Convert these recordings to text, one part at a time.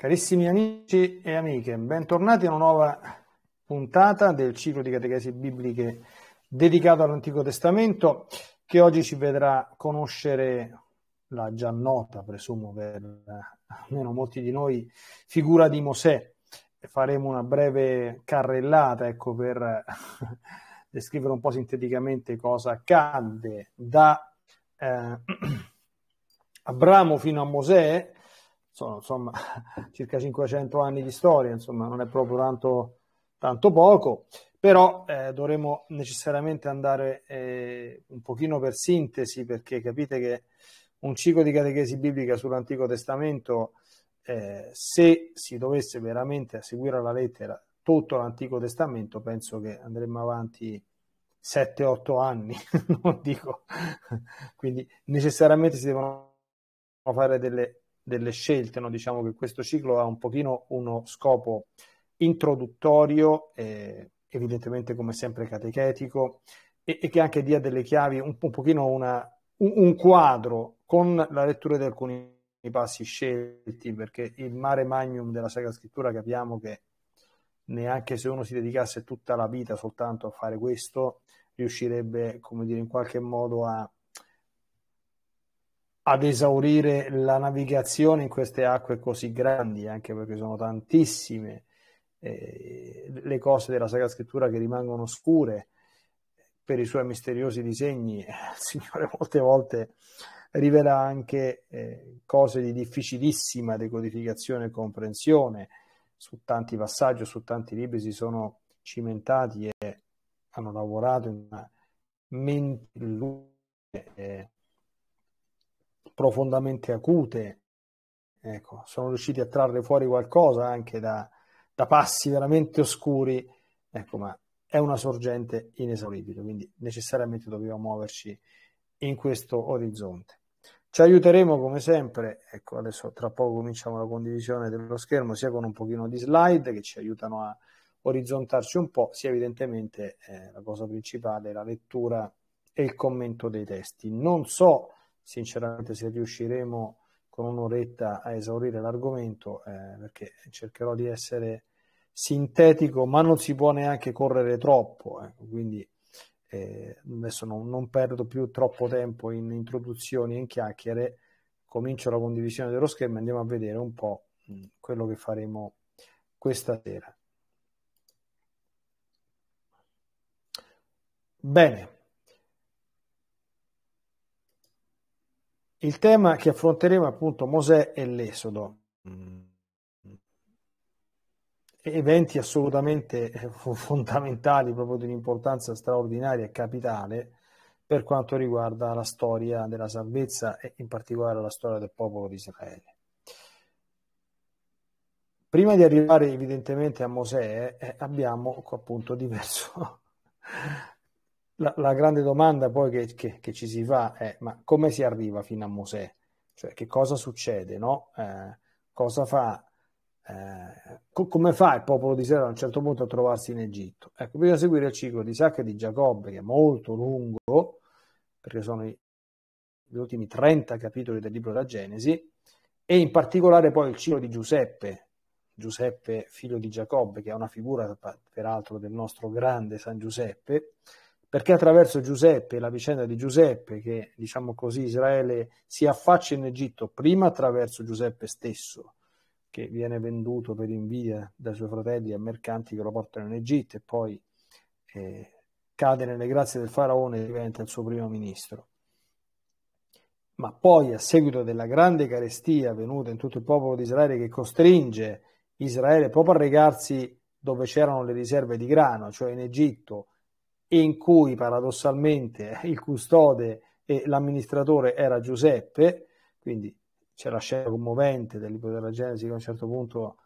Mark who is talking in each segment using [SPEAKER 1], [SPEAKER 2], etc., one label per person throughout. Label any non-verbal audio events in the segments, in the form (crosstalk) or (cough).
[SPEAKER 1] Carissimi amici e amiche, bentornati a una nuova puntata del ciclo di catechesi bibliche dedicato all'Antico Testamento che oggi ci vedrà conoscere la già nota, presumo per almeno molti di noi, figura di Mosè. Faremo una breve carrellata ecco, per (laughs) descrivere un po' sinteticamente cosa accadde da eh, (clears throat) Abramo fino a Mosè sono insomma (laughs) circa 500 anni di storia, insomma non è proprio tanto, tanto poco, però eh, dovremo necessariamente andare eh, un pochino per sintesi perché capite che un ciclo di catechesi biblica sull'Antico Testamento, eh, se si dovesse veramente seguire alla lettera tutto l'Antico Testamento, penso che andremmo avanti 7-8 anni, (laughs) non dico, quindi necessariamente si devono fare delle delle scelte, no? diciamo che questo ciclo ha un pochino uno scopo introduttorio, eh, evidentemente come sempre catechetico, e, e, che anche dia delle chiavi, un, un pochino una, un, un, quadro con la lettura di alcuni passi scelti, perché il mare magnum della Sacra Scrittura capiamo che neanche se uno si dedicasse tutta la vita soltanto a fare questo, riuscirebbe, come dire, in qualche modo a ad esaurire la navigazione in queste acque così grandi, anche perché sono tantissime eh, le cose della Sacra Scrittura che rimangono scure eh, per i suoi misteriosi disegni. Eh, il Signore (laughs) molte volte rivela anche eh, cose di difficilissima decodificazione e comprensione. Su tanti passaggi, su tanti libri si sono cimentati e hanno lavorato in una mente eh, profondamente acute. Ecco, sono riusciti a trarre fuori qualcosa anche da, da passi veramente oscuri, ecco, ma è una sorgente inesauribile, quindi necessariamente dobbiamo muoverci in questo orizzonte. Ci aiuteremo come sempre, ecco adesso tra poco cominciamo la condivisione dello schermo sia con un pochino di slide che ci aiutano a orizzontarci un po', sia evidentemente eh, la cosa principale, la lettura e il commento dei testi. Non so sinceramente se riusciremo con un'oretta a esaurire l'argomento eh, perché cercherò di essere sintetico ma non si può neanche correre troppo eh. quindi eh, adesso non, non, perdo più troppo tempo in introduzioni e in chiacchiere comincio la condivisione dello schermo e andiamo a vedere un po' quello che faremo questa sera bene Il tema che affronteremo è appunto Mosè e l'Esodo, mm. eventi assolutamente eh, fondamentali, proprio di un'importanza straordinaria e capitale per quanto riguarda la storia della salvezza e in particolare la storia del popolo di Israele. Prima di arrivare evidentemente a Mosè eh, abbiamo appunto diverso la, la grande domanda poi che, che, che, ci si fa è ma come si arriva fino a Mosè? Cioè che cosa succede? No? Eh, cosa fa? Eh, co- come fa il popolo di Israele a un certo punto a trovarsi in Egitto? Ecco, bisogna seguire il ciclo di Isacco e di Giacobbe che è molto lungo perché sono i, gli ultimi 30 capitoli del libro della Genesi e in particolare poi il ciclo di Giuseppe Giuseppe, figlio di Giacobbe, che è una figura peraltro del nostro grande San Giuseppe, perché attraverso Giuseppe, la vicenda di Giuseppe, che diciamo così Israele si affaccia in Egitto, prima attraverso Giuseppe stesso, che viene venduto per invidia dai suoi fratelli a mercanti che lo portano in Egitto e poi eh, cade nelle grazie del faraone e diventa il suo primo ministro. Ma poi, a seguito della grande carestia venuta in tutto il popolo di Israele, che costringe Israele proprio a recarsi dove c'erano le riserve di grano, cioè in Egitto, in cui paradossalmente il custode e l'amministratore era Giuseppe, quindi c'è la scena commovente della Genesi che a un certo punto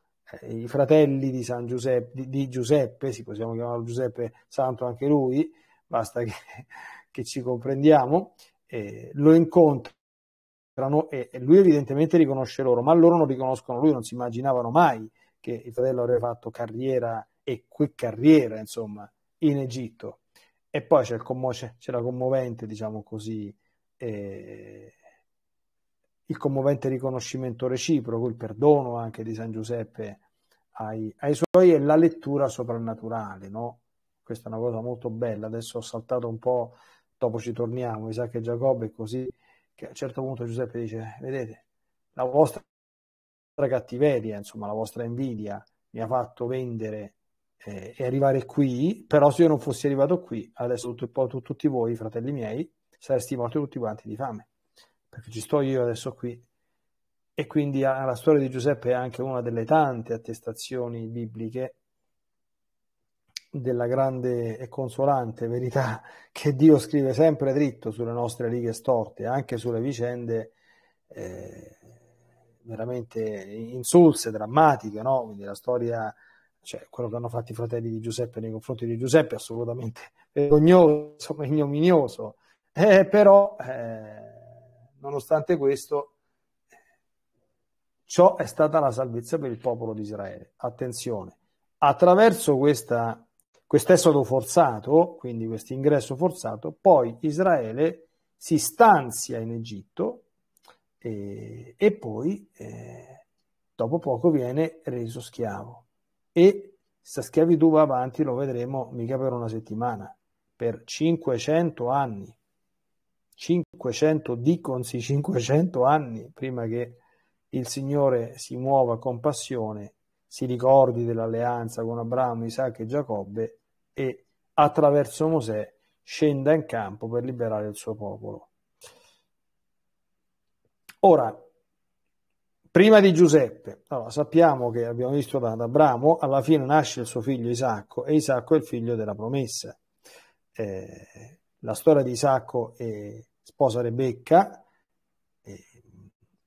[SPEAKER 1] eh, i fratelli di, San Giuseppe, di, di Giuseppe, si possiamo chiamare Giuseppe Santo anche lui, basta che, (laughs) che ci comprendiamo, eh, lo incontrano e, e lui evidentemente riconosce loro, ma loro non riconoscono lui, non si immaginavano mai che il fratello avrebbe fatto carriera e que carriera, insomma, in Egitto. E poi c'è, commo- c'è la commovente, diciamo così, eh, il commovente riconoscimento reciproco, il perdono anche di San Giuseppe ai, ai suoi e la lettura soprannaturale, no? Questa è una cosa molto bella. Adesso ho saltato un po', dopo ci torniamo, Isacco e Giacobbe, così che a un certo punto Giuseppe dice, vedete, la vostra cattiveria, insomma, la vostra invidia mi ha fatto vendere eh, e arrivare qui, però se io non fossi arrivato qui, adesso tutto, tutto, tutti voi, fratelli miei, saresti morti tutti quanti di fame, perché ci sto io adesso qui. E quindi la storia di Giuseppe è anche una delle tante attestazioni bibliche della grande e consolante verità (laughs) che Dio scrive sempre dritto sulle nostre righe storte, anche sulle vicende eh, veramente insulse, drammatiche, no? quindi la storia cioè, quello che hanno fatto i fratelli di Giuseppe nei confronti di Giuseppe è assolutamente (laughs) vergognoso, ignominioso. Eh, però, eh, nonostante questo, eh, ciò è stata la salvezza per il popolo di Israele. Attenzione, attraverso questa, quest'esodo forzato, quindi questo ingresso forzato, poi Israele si stanzia in Egitto e, eh, e poi eh, dopo poco viene reso schiavo e sta schiavitù va avanti, lo vedremo mica per una settimana, per 500 anni. 500, diconsi 500 anni prima che il Signore si muova con passione, si ricordi dell'alleanza con Abramo, Isacco e Giacobbe e attraverso Mosè scenda in campo per liberare il suo popolo. Ora, Prima di Giuseppe, allora, sappiamo che abbiamo visto da, Abramo, alla fine nasce il suo figlio Isacco e Isacco è il figlio della promessa. Eh, la storia di Isacco eh, sposa Rebecca eh,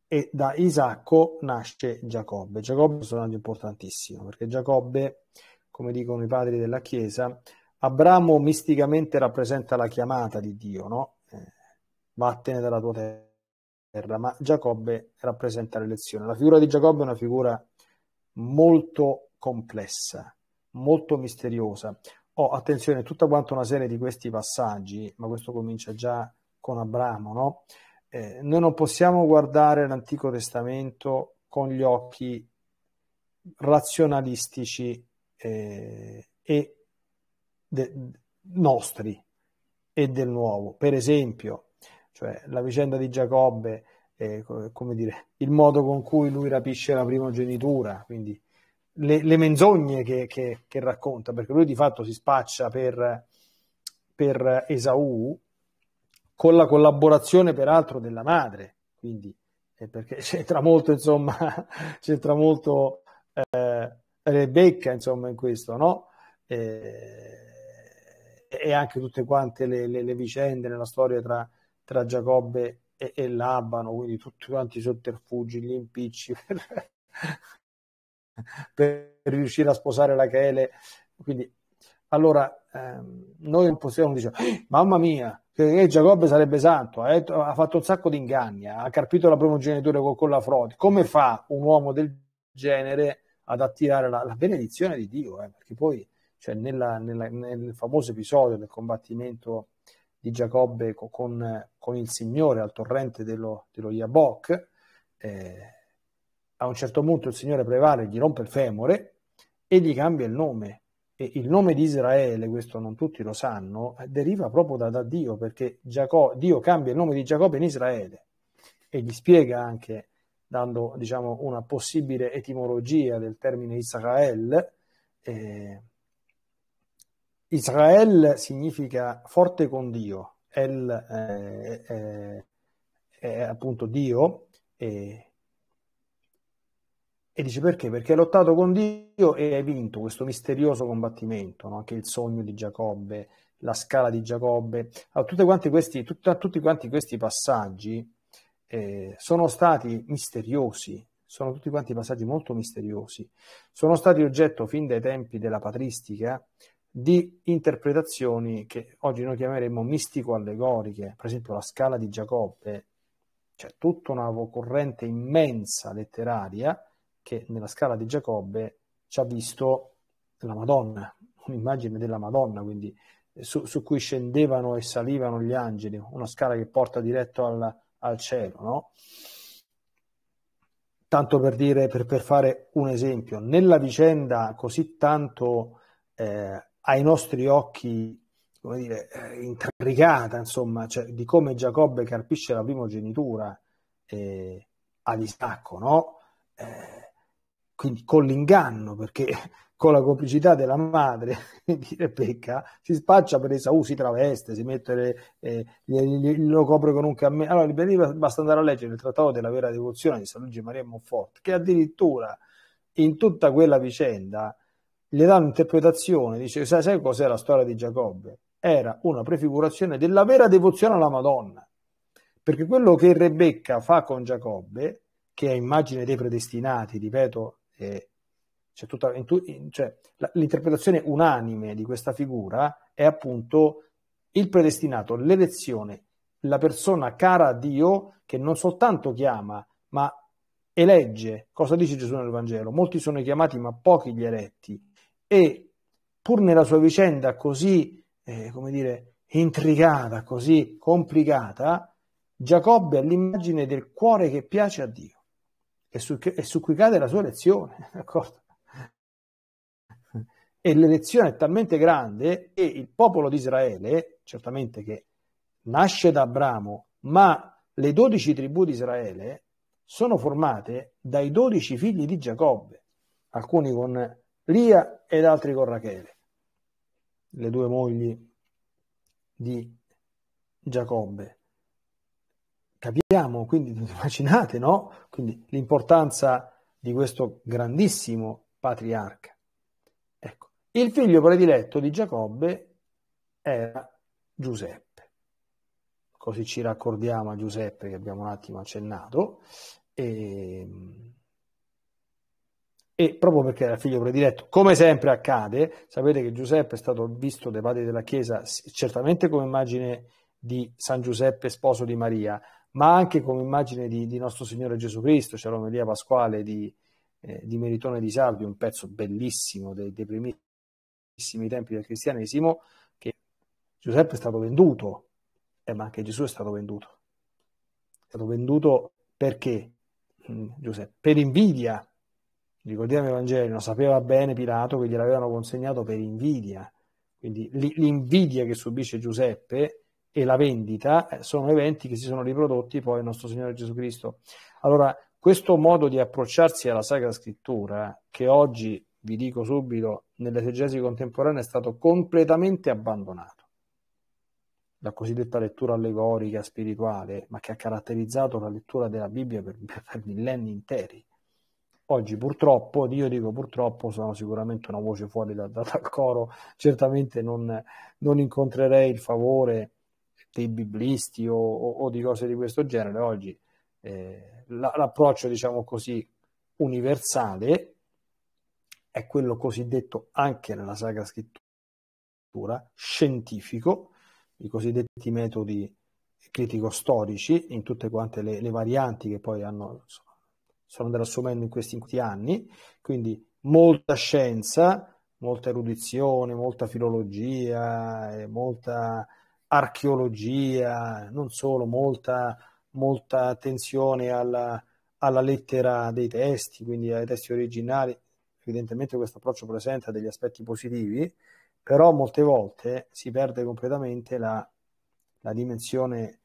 [SPEAKER 1] e da Isacco nasce Giacobbe. Giacobbe è un personaggio importantissimo perché Giacobbe, come dicono i padri della Chiesa, Abramo misticamente rappresenta la chiamata di Dio, no? Eh, vattene dalla tua terra terra, ma Giacobbe rappresenta l'elezione. La figura di Giacobbe è una figura molto complessa, molto misteriosa. Oh, attenzione, tutta quanta una serie di questi passaggi, ma questo comincia già con Abramo, no? Eh, noi non possiamo guardare l'Antico Testamento con gli occhi razionalistici eh, e de- nostri e del nuovo. Per esempio, cioè la vicenda di Giacobbe, eh, come dire, il modo con cui lui rapisce la primogenitura, quindi le, le menzogne che, che, che, racconta, perché lui di fatto si spaccia per, per Esaù con la collaborazione peraltro della madre, quindi eh, perché (laughs) c'entra molto, insomma, (laughs) c'entra molto eh, Rebecca, insomma, in questo, no? Eh, e anche tutte quante le, le, le vicende nella storia tra, tra Giacobbe e, e Labano, quindi tutti quanti i sotterfugi, gli impicci (laughs) per, per riuscire a sposare la Chele. Quindi, allora, ehm, noi non possiamo dire, eh, mamma mia, che Giacobbe sarebbe santo, eh, ha fatto un sacco di inganni, ha carpito la primogenitura con, con la frode. Come fa un uomo del genere ad attirare la, la benedizione di Dio? Eh? Perché poi, cioè, nella, nella, nel famoso episodio del combattimento di Giacobbe con, con il Signore al torrente dello, dello Yabok, eh, a un certo punto il Signore prevale, gli rompe il femore e gli cambia il nome. E il nome di Israele, questo non tutti lo sanno, deriva proprio da, da Dio, perché Giacob, Dio cambia il nome di Giacobbe in Israele e gli spiega anche, dando diciamo, una possibile etimologia del termine Israel, eh, Israel significa forte con Dio, El eh, eh, è eh, appunto Dio e, e, dice perché? Perché hai lottato con Dio e hai vinto questo misterioso combattimento, no? anche il sogno di Giacobbe, la scala di Giacobbe, allora, quanti questi, tutta, tutti quanti questi passaggi eh, sono stati misteriosi, sono tutti quanti passaggi molto misteriosi, sono stati oggetto fin dai tempi della patristica di interpretazioni che oggi noi chiameremo mistico-allegoriche, per esempio la scala di Giacobbe, c'è cioè tutta una corrente immensa letteraria che nella scala di Giacobbe ci ha visto la Madonna, un'immagine della Madonna, quindi eh, su, su cui scendevano e salivano gli angeli, una scala che porta diretto al, al cielo, no? Tanto per dire, per, per, fare un esempio, nella vicenda così tanto eh, ai nostri occhi, come dire, eh, intricata, insomma, cioè, di come Giacobbe carpisce la primogenitura eh, ad Isacco, no? Eh, quindi con l'inganno, perché (laughs) con la complicità della madre (laughs) di Rebecca si spaccia per Esaù, uh, si traveste, si mette le, eh, lo copre con un cammino. Allora, per basta andare a leggere il trattato della vera devozione di San Luigi Maria Monfort, che addirittura in tutta quella vicenda gli dà un'interpretazione, dice, sai, sai cos'è la storia di Giacobbe? Era una prefigurazione della vera devozione alla Madonna, perché quello che Rebecca fa con Giacobbe, che è immagine dei predestinati, ripeto, è, cioè, tutta, in, cioè, la, l'interpretazione unanime di questa figura è appunto il predestinato, l'elezione, la persona cara a Dio che non soltanto chiama, ma elegge. Cosa dice Gesù nel Vangelo? Molti sono chiamati, ma pochi gli eletti e pur nella sua vicenda così, eh, come dire, intrigata, così complicata, Giacobbe ha l'immagine del cuore che piace a Dio e su, e su cui cade la sua lezione, (laughs) d'accordo? E l'elezione è talmente grande che il popolo di Israele, certamente che nasce da Abramo, ma le dodici tribù di Israele sono formate dai dodici figli di Giacobbe, alcuni con Lia ed altri con Rachele, le due mogli di Giacobbe. Capiamo, quindi (laughs) immaginate, no? Quindi l'importanza di questo grandissimo patriarca. Ecco, il figlio prediletto di Giacobbe era Giuseppe. Così ci raccordiamo a Giuseppe che abbiamo un attimo accennato. E e proprio perché era figlio prediletto, come sempre accade, sapete che Giuseppe è stato visto dai padri della Chiesa certamente come immagine di San Giuseppe, sposo di Maria, ma anche come immagine di, di Nostro Signore Gesù Cristo, c'è cioè l'omelia pasquale di, eh, di, Meritone di Salvi, un pezzo bellissimo dei, dei primissimi tempi del cristianesimo, che Giuseppe è stato venduto, eh, ma anche Gesù è stato venduto. È stato venduto perché, mm, Giuseppe? Per invidia ricordiamo Evangelio, sapeva bene Pilato che gliel'avevano consegnato per invidia. Quindi l'invidia che subisce Giuseppe e la vendita eh, sono eventi che si sono riprodotti poi nel nostro Signore Gesù Cristo. Allora, questo modo di approcciarsi alla Sacra Scrittura, che oggi, vi dico subito, nell'esegesi contemporanea è stato completamente abbandonato, la cosiddetta lettura allegorica, spirituale, ma che ha caratterizzato la lettura della Bibbia per, (laughs) per millenni interi Oggi purtroppo, io dico purtroppo, sono sicuramente una voce fuori da, da, dal coro, certamente non, non, incontrerei il favore dei biblisti o, o, o, di cose di questo genere. Oggi eh, la, l'approccio, diciamo così, universale è quello cosiddetto anche nella Sacra Scrittura scientifico, i cosiddetti metodi critico-storici in tutte quante le, le varianti che poi hanno, sono andati assumendo in questi, anni, quindi molta scienza, molta erudizione, molta filologia, eh, molta archeologia, non solo, molta, molta attenzione alla, alla, lettera dei testi, quindi ai testi originali. Evidentemente questo approccio presenta degli aspetti positivi, però molte volte si perde completamente la, la dimensione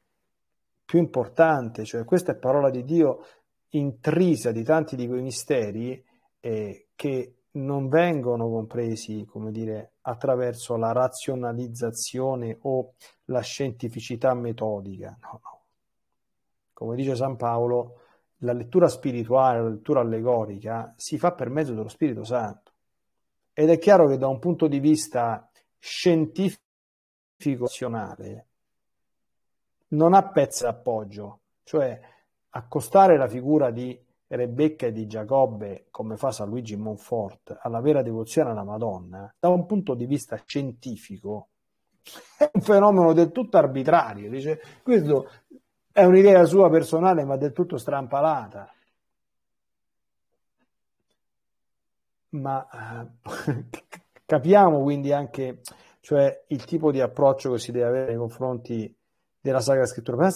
[SPEAKER 1] più importante, cioè questa è parola di Dio intrisa di tanti di quei misteri eh, che non vengono compresi, come dire, attraverso la razionalizzazione o la scientificità metodica. No, no. Come dice San Paolo, la lettura spirituale, la lettura allegorica si fa per mezzo dello Spirito Santo. Ed è chiaro che da un punto di vista scientifico-razionale non ha pezzi d'appoggio, cioè Accostare la figura di Rebecca e di Giacobbe, come fa San Luigi Monfort, alla vera devozione alla Madonna, da un punto di vista scientifico, è un fenomeno del tutto arbitrario. Dice, questo è un'idea sua personale, ma del tutto strampalata. Ma eh, (laughs) capiamo quindi anche cioè, il tipo di approccio che si deve avere nei confronti della Sacra Scrittura.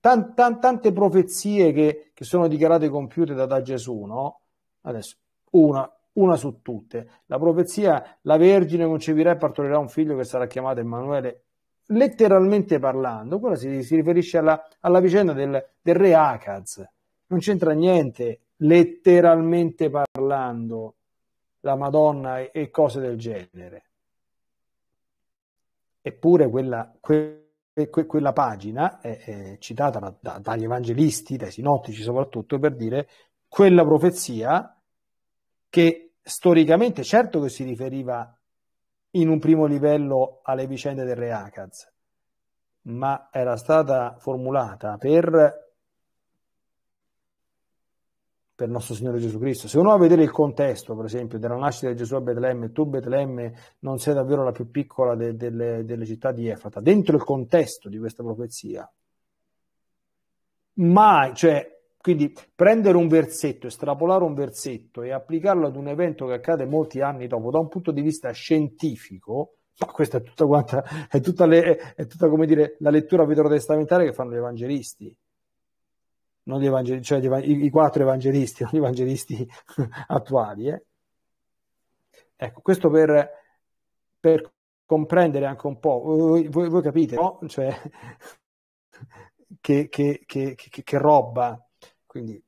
[SPEAKER 1] Tan, tan, tante profezie che, che, sono dichiarate compiute da, da Gesù, no? Adesso, una, una, su tutte. La profezia, la Vergine concepirà e partorirà un figlio che sarà chiamato Emanuele, letteralmente parlando, quella si, si riferisce alla, alla vicenda del, del, re Akaz. Non c'entra niente, letteralmente parlando, la Madonna e, e cose del genere. Eppure quella, quella e que- quella pagina è, è citata da, da, dagli evangelisti, dai sinottici soprattutto, per dire quella profezia che storicamente certo che si riferiva in un primo livello alle vicende del Re Akaz, ma era stata formulata per per nostro Signore Gesù Cristo. Se uno va a vedere il contesto, per esempio, della nascita di Gesù a Betlemme, tu Betlemme non sei davvero la più piccola de, de, delle città di Efrata, dentro il contesto di questa profezia, mai, cioè, quindi prendere un versetto, estrapolare un versetto e applicarlo ad un evento che accade molti anni dopo, da un punto di vista scientifico, ma questa è tutta, quanta, è tutta, le, è tutta dire, la lettura vetro-testamentare che fanno gli evangelisti non gli evangeli- cioè gli ev- i, i, quattro evangelisti, non gli evangelisti (laughs) attuali. Eh. Ecco, questo per, per, comprendere anche un po', voi, voi, voi capite, no? Cioè, che, che, che, che, roba. Quindi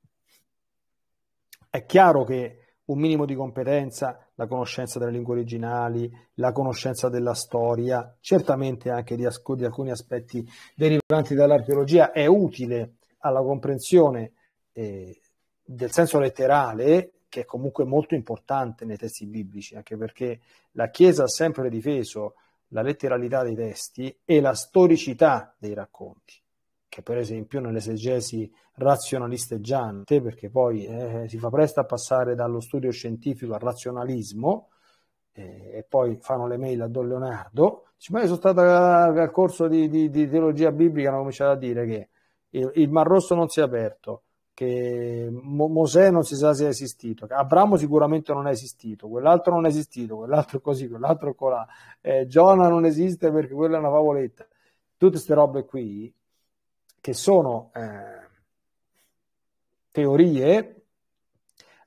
[SPEAKER 1] è chiaro che un minimo di competenza, la conoscenza delle lingue originali, la conoscenza della storia, certamente anche di, di alcuni aspetti derivanti dall'archeologia è utile alla comprensione eh, del senso letterale, che è comunque molto importante nei testi biblici, anche perché la Chiesa ha sempre difeso la letteralità dei testi e la storicità dei racconti, che per esempio nell'esegesi razionalisteggiante, perché poi eh, si fa presto a passare dallo studio scientifico al razionalismo, eh, e poi fanno le mail a Don Leonardo, dice ma io sono stata al corso di, di, di teologia biblica, hanno cominciato a dire che il, il Mar Rosso non si è aperto, che Mo- Mosè non si sa se è esistito, Abramo sicuramente non è esistito, quell'altro non è esistito, quell'altro così, quell'altro colà, eh, Giona non esiste perché quella è una favoletta. Tutte queste robe qui che sono eh, teorie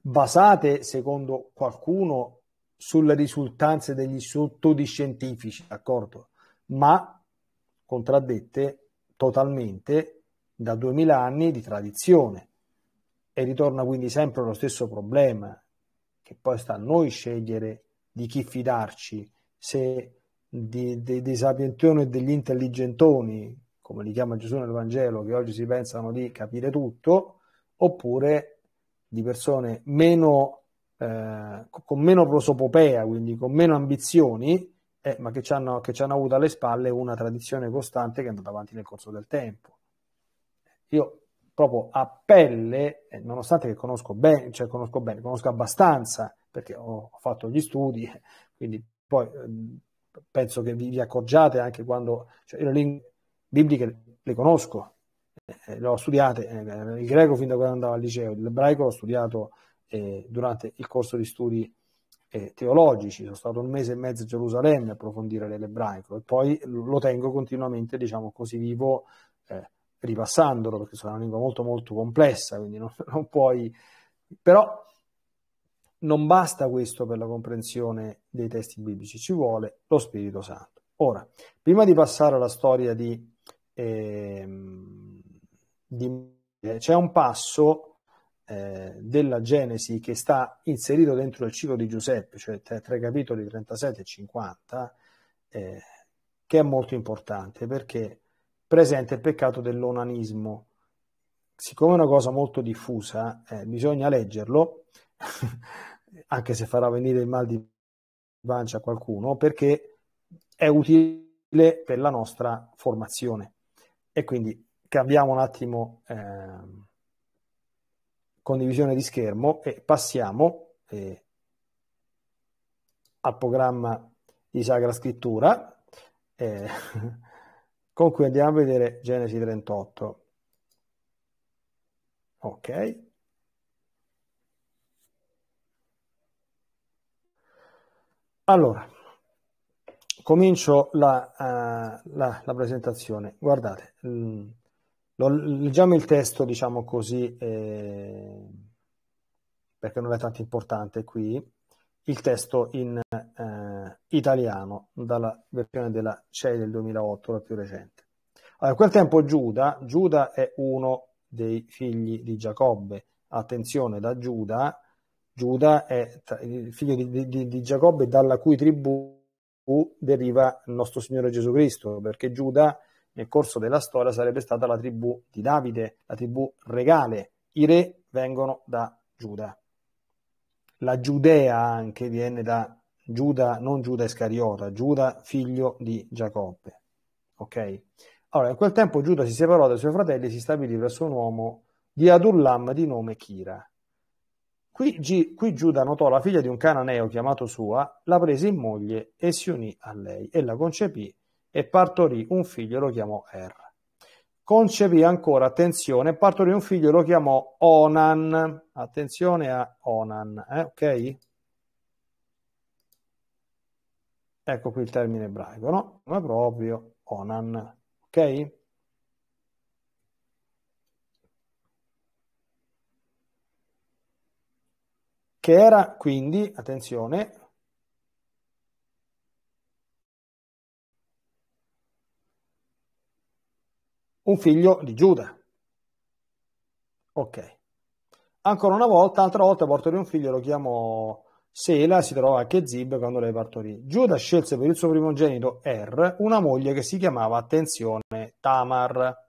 [SPEAKER 1] basate, secondo qualcuno, sulle risultanze degli studi scientifici, d'accordo? Ma contraddette totalmente da 2000 anni di tradizione e ritorna quindi sempre lo stesso problema che poi sta a noi scegliere di chi fidarci se di, di, dei sapientoni e degli intelligentoni come li chiama Gesù nel Vangelo che oggi si pensano di capire tutto oppure di persone meno eh, con meno prosopopea quindi con meno ambizioni eh, ma che ci, hanno, che ci hanno avuto alle spalle una tradizione costante che è andata avanti nel corso del tempo io proprio a pelle, eh, nonostante che conosco bene, cioè conosco bene, conosco abbastanza, perché ho, fatto gli studi, eh, quindi poi ehm, penso che vi, vi accorgiate anche quando, cioè le lingue bibliche le conosco, eh, le ho studiate, eh, il greco fin da quando andavo al liceo, l'ebraico l'ho studiato eh, durante il corso di studi eh, teologici, sono stato un mese e mezzo a Gerusalemme a approfondire l'ebraico e poi lo tengo continuamente, diciamo così, vivo ripassandolo, perché sono una lingua molto molto complessa, quindi non, (laughs) non puoi... Però non basta questo per la comprensione dei testi biblici, ci vuole lo Spirito Santo. Ora, prima di passare alla storia di... Eh, di c'è un passo eh, della Genesi che sta inserito dentro il ciclo di Giuseppe, cioè tra, tra i capitoli 37 e 50, eh, che è molto importante perché presente il peccato dell'onanismo. Siccome è una cosa molto diffusa, eh, bisogna leggerlo, (laughs) anche se farà venire il mal di pancia a qualcuno, perché è utile per la nostra formazione. E quindi cambiamo un attimo eh, condivisione di schermo e passiamo eh, al programma di Sacra Scrittura. Eh, (laughs) con cui andiamo a vedere Genesi 38. Ok. Allora, comincio la, uh, la, la presentazione. Guardate, mh, mm, lo, leggiamo il testo, diciamo così, eh, perché non è tanto importante qui, il testo in... Eh, italiano dalla versione della CEI del 2008, la più recente. Allora, a quel tempo Giuda, Giuda è uno dei figli di Giacobbe, attenzione da Giuda, Giuda è il figlio di, di, di Giacobbe dalla cui tribù deriva il nostro Signore Gesù Cristo, perché Giuda nel corso della storia sarebbe stata la tribù di Davide, la tribù regale, i re vengono da Giuda. La Giudea anche viene da Giuda, non Giuda Iscariota, Giuda figlio di Giacobbe. Ok? Allora, in quel tempo Giuda si separò dai suoi fratelli e si stabilì verso un uomo di Adullam di nome Kira. Qui, G- qui Giuda notò la figlia di un cananeo chiamato Sua, la prese in moglie e si unì a lei. e la concepì e partorì un figlio e lo chiamò Er. Concepì ancora, attenzione, partorì un figlio e lo chiamò Onan. Attenzione a Onan, eh? ok? Ecco qui il termine ebraico, no? Ma proprio Onan, ok? Che era quindi, attenzione, un figlio di Giuda. Ok. Ancora una volta, altra volta porto di un figlio, lo chiamo Sela si trovò a Kezib quando lei partorì. Giuda scelse per il suo primogenito Er una moglie che si chiamava, attenzione, Tamar.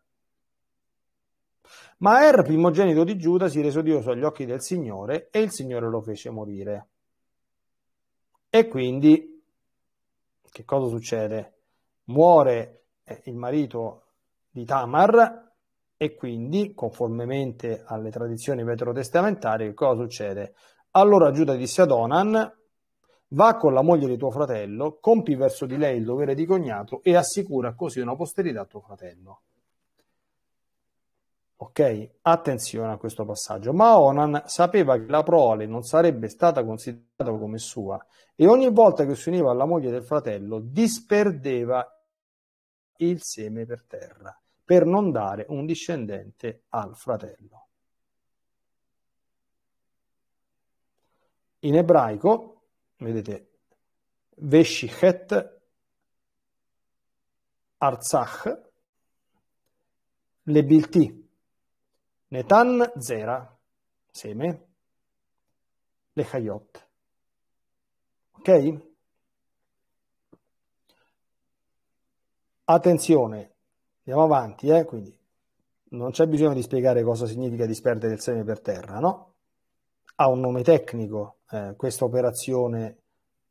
[SPEAKER 1] Ma Er, primogenito di Giuda, si rese odioso agli occhi del Signore e il Signore lo fece morire. E quindi, che cosa succede? Muore eh, il marito di Tamar e quindi, conformemente alle tradizioni veterotestamentari, che cosa succede? Allora Giuda disse ad Onan, va con la moglie di tuo fratello, compi verso di lei il dovere di cognato e assicura così una posterità a tuo fratello. Ok, attenzione a questo passaggio. Ma Onan sapeva che la prole non sarebbe stata considerata come sua e ogni volta che si univa alla moglie del fratello disperdeva il seme per terra per non dare un discendente al fratello. In ebraico, vedete, Veshichet Arzach, Lebilti, Netan Zera, seme, Lechayot. Ok? Attenzione, andiamo avanti, eh? quindi non c'è bisogno di spiegare cosa significa disperdere il seme per terra, no? ha un nome tecnico eh, questa operazione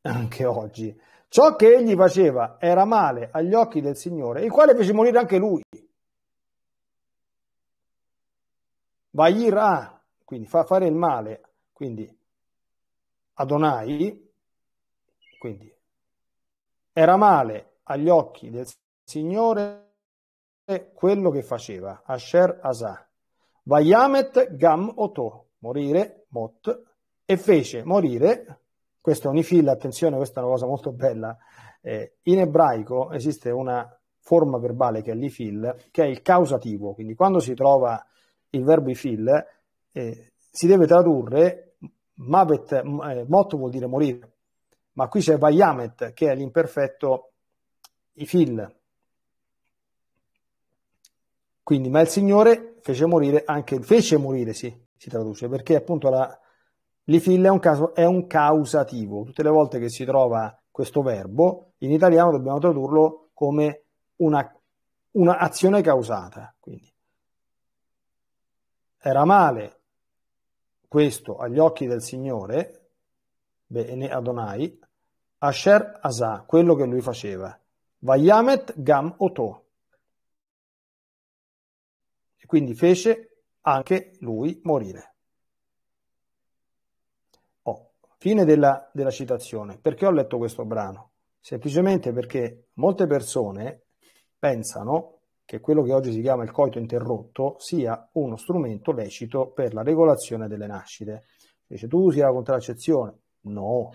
[SPEAKER 1] anche oggi. Ciò che egli faceva era male agli occhi del Signore, il quale fece morire anche lui. Vaira, quindi fa fare il male, quindi Adonai, quindi era male agli occhi del Signore quello che faceva, Asher Asa. Vayamet Gam Oto, morire Mot e fece morire, questo è un ifil, attenzione, questa è una cosa molto bella, eh, in ebraico esiste una forma verbale che è l'ifil, che è il causativo, quindi quando si trova il verbo ifil eh, si deve tradurre mavet, eh, mot vuol dire morire, ma qui c'è vayamet che è l'imperfetto ifil. Quindi, ma il Signore fece morire anche, fece morire, sì, si traduce, perché appunto la, l'ifil è un, caso, è un causativo. Tutte le volte che si trova questo verbo, in italiano dobbiamo tradurlo come una, una azione causata. Quindi era male questo agli occhi del Signore, bene Adonai, Asher Asa, quello che lui faceva. Vayamet Gam Oto. E quindi fece anche lui morire. Oh, fine della, della citazione. Perché ho letto questo brano? Semplicemente perché molte persone pensano che quello che oggi si chiama il coito interrotto sia uno strumento lecito per la regolazione delle nascite. Dice tu usi la contraccezione? No,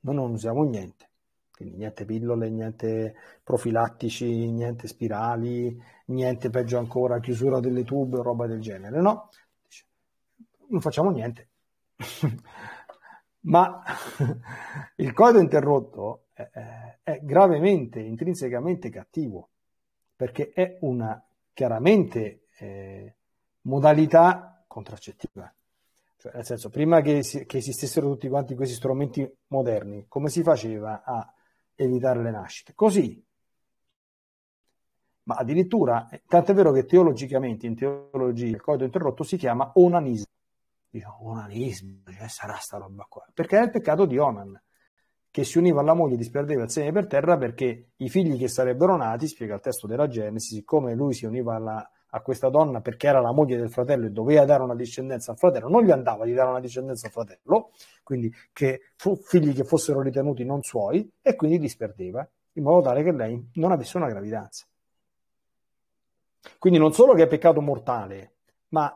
[SPEAKER 1] noi non usiamo niente. Quindi niente pillole, niente profilattici, niente spirali, niente peggio ancora chiusura delle tube o roba del genere, no? non facciamo niente. (laughs) Ma (laughs) il coito interrotto è, è gravemente, intrinsecamente cattivo, perché è una chiaramente eh, modalità contraccettiva. Cioè, nel senso, prima che, si, che esistessero tutti quanti questi strumenti moderni, come si faceva a evitare le nascite. Così, ma addirittura, eh, tanto è vero che teologicamente, in teologia, il codice interrotto si chiama onanismo. Dico, onanismo, cioè sarà sta roba qua. Perché era il peccato di Onan, che si univa alla moglie e disperdeva il seme per terra perché i figli che sarebbero nati, spiega il testo della Genesi, siccome lui si univa alla a questa donna perché era la moglie del fratello e doveva dare una discendenza al fratello, non gli andava di dare una discendenza al fratello, quindi che fu figli che fossero ritenuti non suoi e quindi disperdeva, in modo tale che lei non avesse una gravidanza. Quindi non solo che è peccato mortale, ma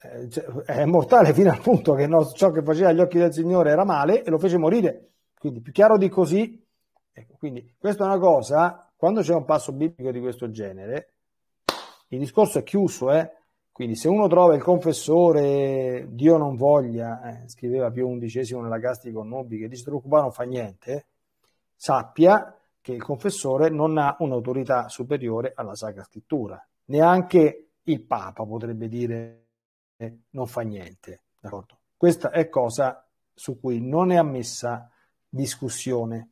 [SPEAKER 1] eh, cioè, è mortale fino al punto che no, ciò che faceva agli occhi del Signore era male e lo fece morire. Quindi più chiaro di così. Ecco, quindi questa è una cosa, quando c'è un passo biblico di questo genere, il discorso è chiuso, eh? quindi se uno trova il confessore, Dio non voglia, eh, scriveva Pio XI nella Casti con Nobbi, che dice che non fa niente, sappia che il confessore non ha un'autorità superiore alla Sacra Scrittura, neanche il Papa potrebbe dire eh, non fa niente. D'accordo? Questa è cosa su cui non è ammessa discussione.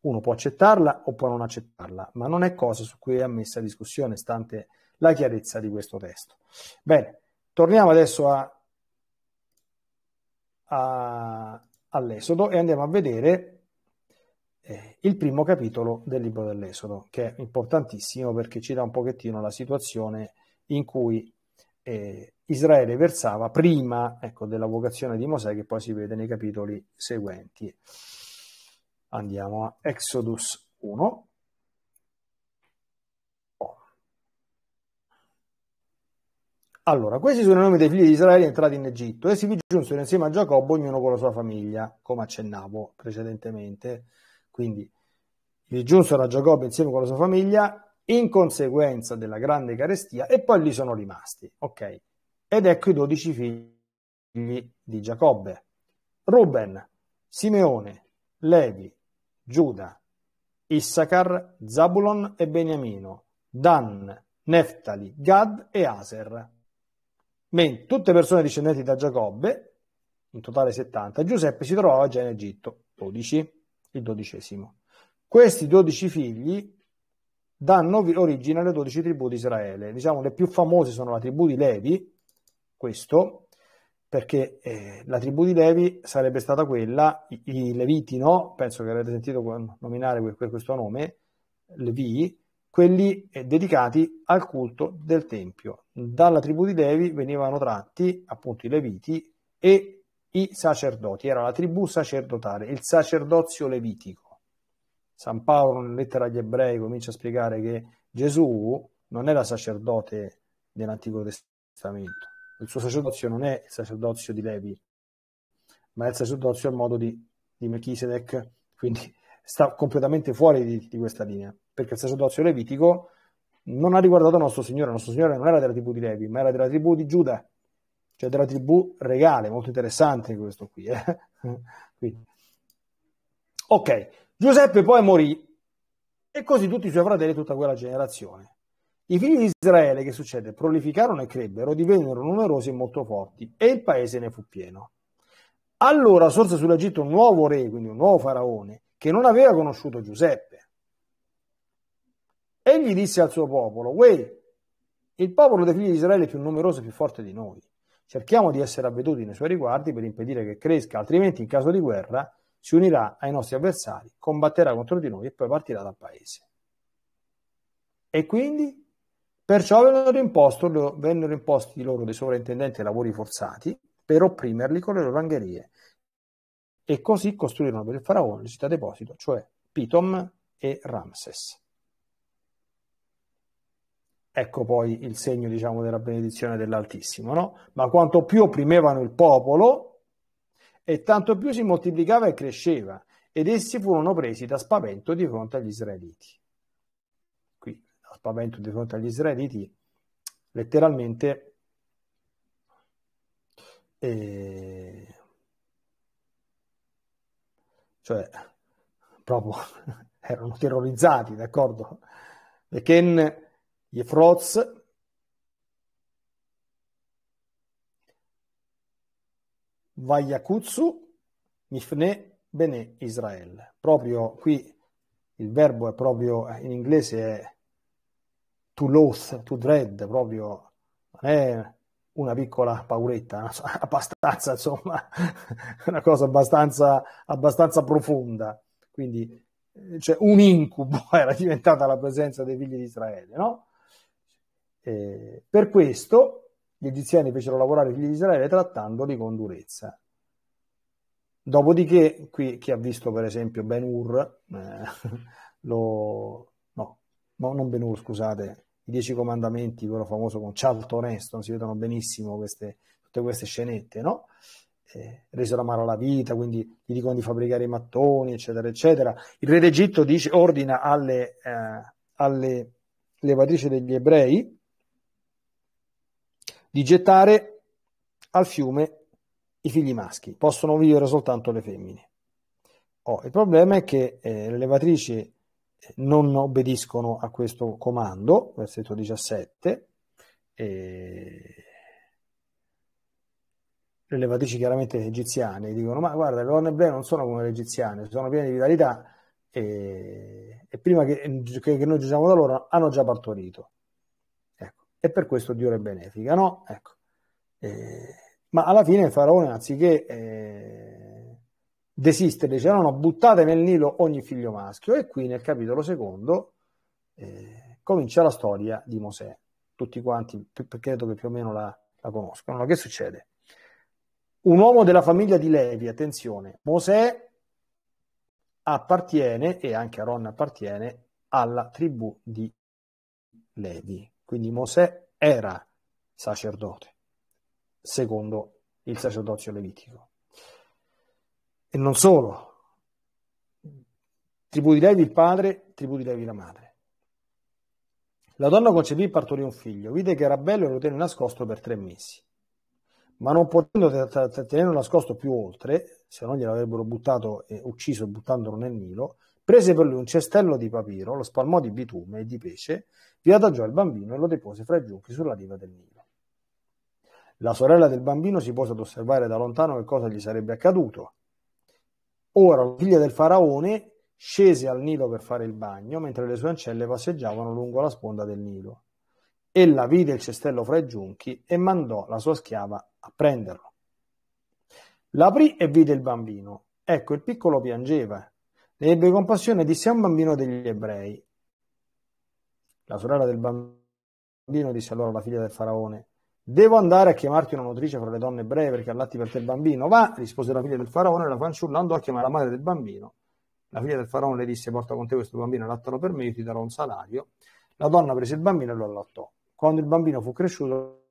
[SPEAKER 1] Uno può accettarla o può non accettarla, ma non è cosa su cui è ammessa discussione, stante la chiarezza di questo testo. Bene, torniamo adesso a, a, all'Esodo e andiamo a vedere eh, il primo capitolo del libro dell'Esodo, che è importantissimo perché ci dà un pochettino la situazione in cui eh, Israele versava prima ecco, della vocazione di Mosè, che poi si vede nei capitoli seguenti. Andiamo a Exodus 1. Allora, questi sono i nomi dei figli di Israele entrati in Egitto. e si giunsero insieme a Giacobbe, ognuno con la sua famiglia, come accennavo precedentemente. Quindi, vi giunsero a Giacobbe insieme con la sua famiglia in conseguenza della grande carestia e poi li sono rimasti. Ok. Ed ecco i dodici figli di Giacobbe. Ruben, Simeone, Levi, Giuda, Issacar, Zabulon e Beniamino, Dan, Neftali, Gad e Aser mentre tutte persone discendenti da Giacobbe, in totale 70, Giuseppe si trovava già in Egitto, 12, il dodicesimo. Questi 12 figli danno origine alle 12 tribù di Israele. Diciamo le più famose sono la tribù di Levi, questo, perché eh, la tribù di Levi sarebbe stata quella, i, i Leviti, no? Penso che avrete sentito nominare questo nome, Levi, quelli eh, dedicati al culto del Tempio, dalla tribù di Levi venivano tratti appunto i Leviti e i sacerdoti, era la tribù sacerdotale, il sacerdozio levitico. San Paolo nella lettera agli ebrei comincia a spiegare che Gesù non era sacerdote nell'Antico Testamento, il suo sacerdozio non è il sacerdozio di Levi, ma è il sacerdozio al modo di, di Melchisedec, quindi sta completamente fuori di, di questa linea, perché il sacerdozio levitico non ha riguardato nostro Signore. nostro Signore non era della tribù di Levi, ma era della tribù di Giuda, cioè della tribù regale. Molto interessante questo qui. Eh? (laughs) Ok, Giuseppe poi morì e così tutti i suoi fratelli e tutta quella generazione. I figli di Israele, che succede, prolificarono e crebbero, divennero numerosi e molto forti, e il paese ne fu pieno. Allora sorse sull'Egitto un nuovo re, quindi un nuovo faraone, che non aveva conosciuto Giuseppe Egli disse al suo popolo, Uè, il popolo dei figli di Israele è più numeroso e più forte di noi. Cerchiamo di essere avveduti nei suoi riguardi per impedire che cresca, altrimenti in caso di guerra si unirà ai nostri avversari, combatterà contro di noi e poi partirà dal paese. E quindi, perciò vennero, imposto, vennero imposti loro dei sovrintendenti ai lavori forzati per opprimerli con le loro angherie. E così costruirono per il faraone le città deposito, cioè Pitom e Ramses ecco poi il segno diciamo, della benedizione dell'Altissimo, no? ma quanto più opprimevano il popolo, e tanto più si moltiplicava e cresceva, ed essi furono presi da spavento di fronte agli israeliti. Qui, da spavento di fronte agli israeliti, letteralmente eh, cioè proprio (laughs) erano terrorizzati, d'accordo? Perché gli Frogs Mifne Bene Israel. Proprio qui il verbo è proprio eh, in inglese è to loath, to dread, proprio non è una piccola pauretta, (laughs) abbastanza insomma, (laughs) una cosa abbastanza, abbastanza profonda. Quindi eh, cioè, un incubo (laughs) era diventata la presenza dei figli di Israele, no? Eh, per questo gli egiziani fecero lavorare i figli di Israele trattandoli con durezza. Dopodiché, qui chi ha visto per esempio Ben Hur, eh, (laughs) lo, no, no, non Ben Hur, scusate, i Dieci Comandamenti, quello famoso con Charlton Heston, si vedono benissimo queste, tutte queste scenette, no? Eh, resero amaro la vita, quindi gli dicono di fabbricare i mattoni, eccetera, eccetera. Il re d'Egitto dice, ordina alle, eh, alle levatrici degli ebrei di gettare al fiume i figli maschi, possono vivere soltanto le femmine. Oh, il problema è che eh, le levatrici eh, non obbediscono a questo comando, versetto 17, e le levatrici chiaramente egiziane dicono ma guarda le donne ebree non sono come le egiziane sono piene di vitalità e, e prima che, che, che noi giungiamo da loro hanno già partorito e per questo Dio è benefica, no? Ecco. Eh, ma alla fine il faraone, anziché eh, desistere, dice no, no, buttate nel Nilo ogni figlio maschio e qui nel capitolo secondo eh, comincia la storia di Mosè. Tutti quanti perché credo che più o meno la, la conoscono. Allora, che succede? Un uomo della famiglia di Levi, attenzione, Mosè appartiene e anche Aaron appartiene alla tribù di Levi. Quindi Mosè era sacerdote, secondo il sacerdozio levitico. E non solo, tribù di Levi il padre, tribù di Levi la madre. La donna concepì e partorì un figlio, vide che era bello e lo tenne nascosto per tre mesi. Ma non potendo tenerlo nascosto più oltre, se no gliel'avrebbero buttato e ucciso buttandolo nel Nilo, Prese per lui un cestello di papiro, lo spalmò di bitume e di pece, vi adagiò il bambino e lo depose fra i giunchi sulla riva del Nilo. La sorella del bambino si pose ad osservare da lontano che cosa gli sarebbe accaduto. Ora la figlia del faraone scese al Nilo per fare il bagno, mentre le sue ancelle passeggiavano lungo la sponda del Nilo. Ella vide il cestello fra i giunchi e mandò la sua schiava a prenderlo. L'aprì e vide il bambino. Ecco, il piccolo piangeva ed ebbe compassione e disse a un bambino degli ebrei. La sorella del bambino disse allora alla figlia del faraone, devo andare a chiamarti una nutrice fra le donne ebree perché allatti per te il bambino. Va, rispose la figlia del faraone, la fanciulla andò a chiamare la madre del bambino. La figlia del faraone le disse, porta con te questo bambino, allattalo per me, io ti darò un salario. La donna prese il bambino e lo allattò. Quando il bambino fu cresciuto,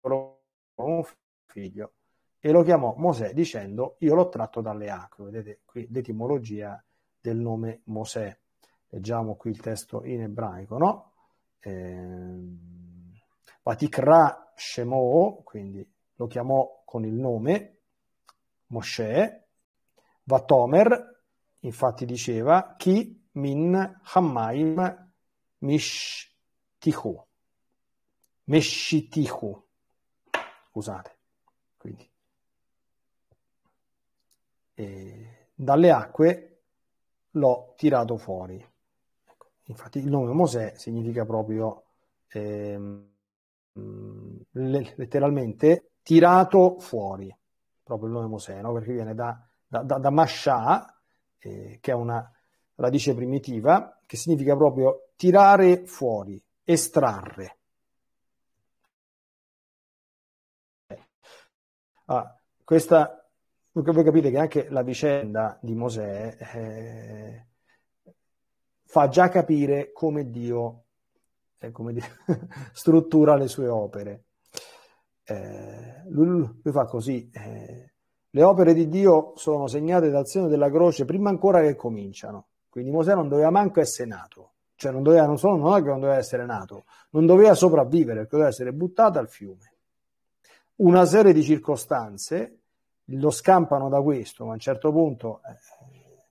[SPEAKER 1] un figlio e lo chiamò Mosè dicendo io l'ho tratto dalle acque, vedete qui l'etimologia del nome Mosè, leggiamo qui il testo in ebraico, no? Ehm, Vatikra eh, Shemo, quindi lo chiamò con il nome Mosè, Vatomer, infatti diceva, chi min hammaim mishtihu, meshitihu, scusate. dalle acque l'ho tirato fuori. Ecco, infatti il nome Mosè significa proprio eh, letteralmente tirato fuori, proprio il nome Mosè, no? perché viene da, da, da, da Mashà, eh, che è una radice primitiva, che significa proprio tirare fuori, estrarre. Eh, ah, questa voi capite che anche la vicenda di Mosè eh, fa già capire come Dio eh, come dire, (laughs) struttura le sue opere. Eh, lui, lui, fa così. Eh, le opere di Dio sono segnate dall'azione della croce prima ancora che cominciano. Quindi Mosè non doveva manco essere nato, cioè non, doveva, non solo non è che non doveva essere nato, non doveva sopravvivere, perché doveva essere buttato al fiume. Una serie di circostanze lo scampano da questo, ma a un certo punto eh,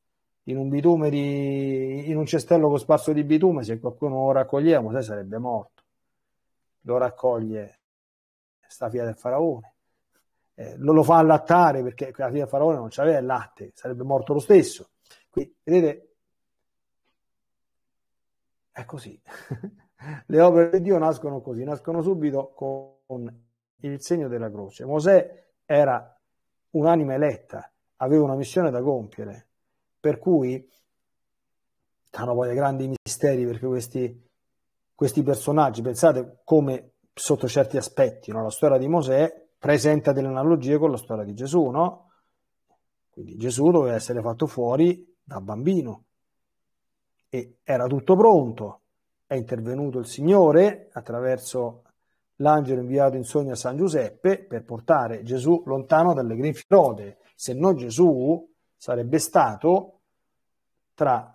[SPEAKER 1] in un bitume di, in un cestello con sparso di bitume, se qualcuno lo raccoglieva, Mosè sarebbe morto. Lo raccoglie sta figlia del faraone. Eh, non lo fa allattare perché la figlia del faraone non c'aveva il latte, sarebbe morto lo stesso. Quindi, vedete, è così. (laughs) Le opere di Dio nascono così, nascono subito con il segno della croce. Mosè era un'anima eletta, aveva una missione da compiere, per cui stanno poi dei grandi misteri perché questi, questi personaggi, pensate come sotto certi aspetti no? la storia di Mosè presenta delle analogie con la storia di Gesù, no? Quindi Gesù doveva essere fatto fuori da bambino e era tutto pronto, è intervenuto il Signore attraverso l'angelo inviato in sogno a San Giuseppe per portare Gesù lontano dalle grinfie rode, se no Gesù sarebbe stato tra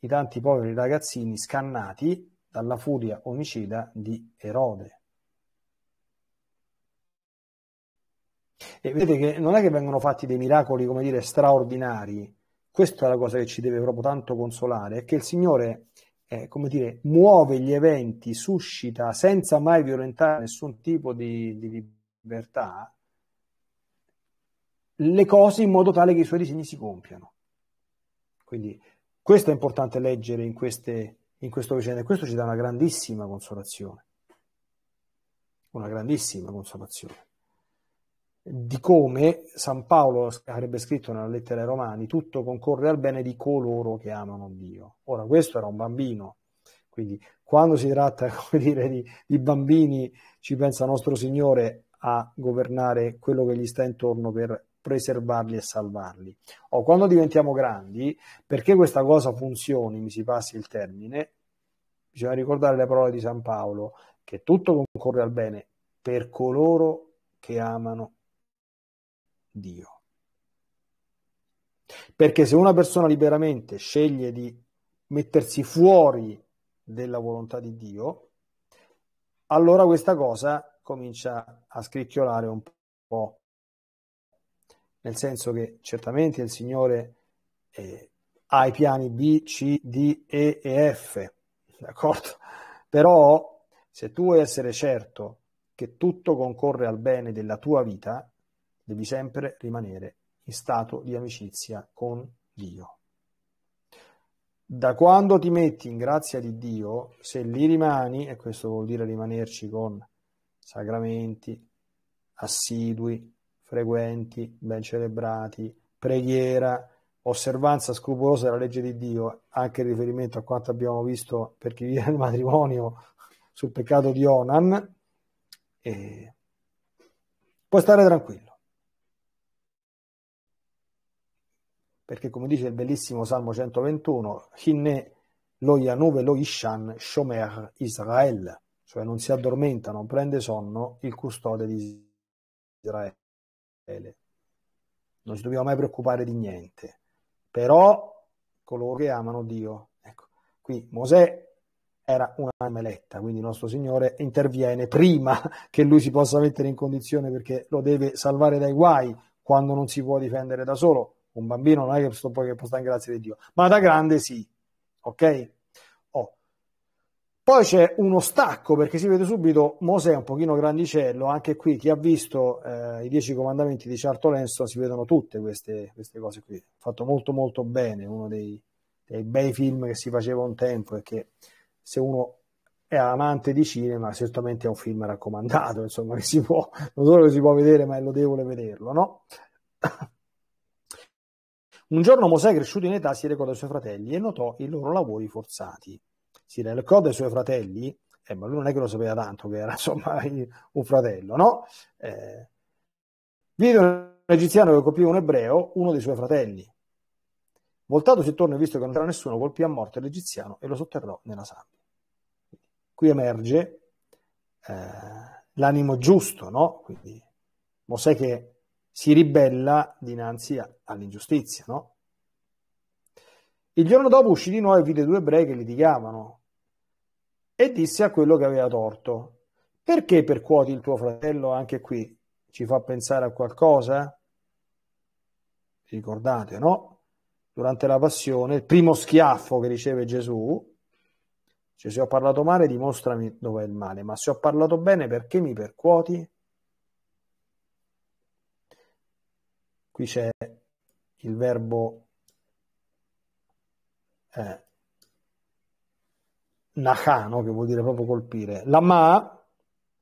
[SPEAKER 1] i tanti poveri ragazzini scannati dalla furia omicida di Erode. E vedete che non è che vengono fatti dei miracoli, come dire, straordinari. Questa è la cosa che ci deve proprio tanto consolare, è che il Signore eh, come dire, muove gli eventi, suscita senza mai violentare nessun tipo di, di libertà le cose in modo tale che i suoi disegni si compiano. Quindi questo è importante leggere in, queste, in questo vicenda e questo ci dà una grandissima consolazione. Una grandissima consolazione di come San Paolo avrebbe scritto nella lettera ai Romani, tutto concorre al bene di coloro che amano Dio. Ora, questo era un bambino, quindi quando si tratta (laughs) dire, di, di, bambini ci pensa nostro Signore a governare quello che gli sta intorno per preservarli e salvarli. O quando diventiamo grandi, perché questa cosa funzioni, mi si passi il termine, bisogna ricordare le parole di San Paolo, che tutto concorre al bene per coloro che amano Dio. Perché se una persona liberamente sceglie di mettersi fuori della volontà di Dio, allora questa cosa comincia a scricchiolare un po', nel senso che certamente il Signore eh, ha i piani B, C, D, E e F, d'accordo? Però se tu vuoi essere certo che tutto concorre al bene della tua vita, devi sempre rimanere in stato di amicizia con Dio. Da quando ti metti in grazia di Dio, se lì rimani, e questo vuol dire rimanerci con sacramenti, assidui, frequenti, ben celebrati, preghiera, osservanza scrupolosa della legge di Dio, anche in riferimento a quanto abbiamo visto per chi vive nel matrimonio sul peccato di Onan, e puoi stare tranquillo. perché come dice il bellissimo Salmo 121, Hinne lo Yanuve lo Ishan Shomer Israel, cioè non si addormenta, non prende sonno il custode di Israele. Non ci dobbiamo mai preoccupare di niente, però coloro che amano Dio. Ecco, qui Mosè era un'anima eletta, quindi il nostro Signore interviene prima (laughs) che lui si possa mettere in condizione perché lo deve salvare dai guai quando non si può difendere da solo un bambino non è che sto, poi, che può stare in grazia di Dio, ma da grande sì, ok? Oh. Poi c'è uno stacco perché si vede subito Mosè un pochino grandicello, anche qui chi ha visto eh, i dieci comandamenti di Charlton Lenson si vedono tutte queste, queste cose qui, fatto molto molto bene, uno dei, dei bei film che si faceva un tempo e che se uno è amante di cinema, certamente è un film raccomandato, insomma, che si può, non solo che si può vedere, ma è lodevole vederlo, no? Un giorno Mosè, cresciuto in età, si recò dai suoi fratelli e notò i loro lavori forzati. Si recò dai suoi fratelli, eh, ma lui non è che lo sapeva tanto, che era (laughs) insomma un fratello, no? Eh, vide un egiziano che colpiva un ebreo, uno dei suoi fratelli. Voltatosi intorno e visto che non c'era nessuno, colpì a morte l'egiziano e lo sotterrò nella sabbia. Qui emerge eh, l'animo giusto, no? Quindi Mosè che si ribella dinanzi a, all'ingiustizia, no? Il giorno dopo uscì di nuovo e vide due ebrei che litigavano e disse a quello che aveva torto, perché percuoti il tuo fratello anche qui? Ci fa pensare a qualcosa? Ricordate, no? Durante la passione, il primo schiaffo che riceve Gesù, cioè se ho parlato male dimostrami dov'è il male, ma se ho parlato bene perché mi percuoti? qui c'è il verbo eh, nachano, che vuol dire proprio colpire. La ma,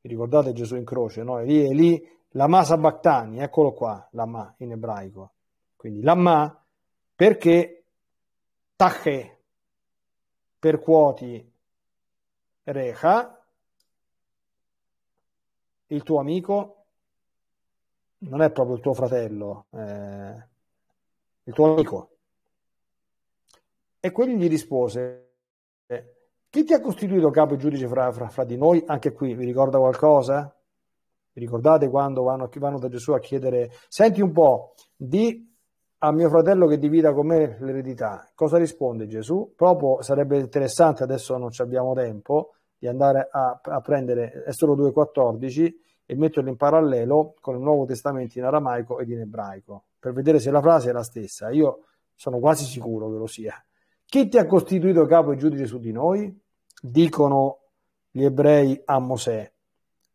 [SPEAKER 1] vi ricordate Gesù in croce, no? Eli, lì la ma sabactani, eccolo qua, la ma in ebraico. Quindi la ma perché tache, percuoti recha, il tuo amico non è proprio il tuo fratello, eh, il tuo amico. E quelli gli rispose, chi ti ha costituito capo e giudice fra, fra, fra di noi? Anche qui vi ricorda qualcosa? Vi ricordate quando vanno, vanno da Gesù a chiedere, senti un po', di a mio fratello che divida con me l'eredità. Cosa risponde Gesù? Proprio sarebbe interessante, adesso non abbiamo tempo, di andare a, a prendere, è solo 2.14, e metterlo in parallelo con il Nuovo Testamento in aramaico ed in ebraico, per vedere se la frase è la stessa. Io sono quasi sicuro che lo sia. Chi ti ha costituito capo e giudice su di noi? Dicono gli ebrei a Mosè.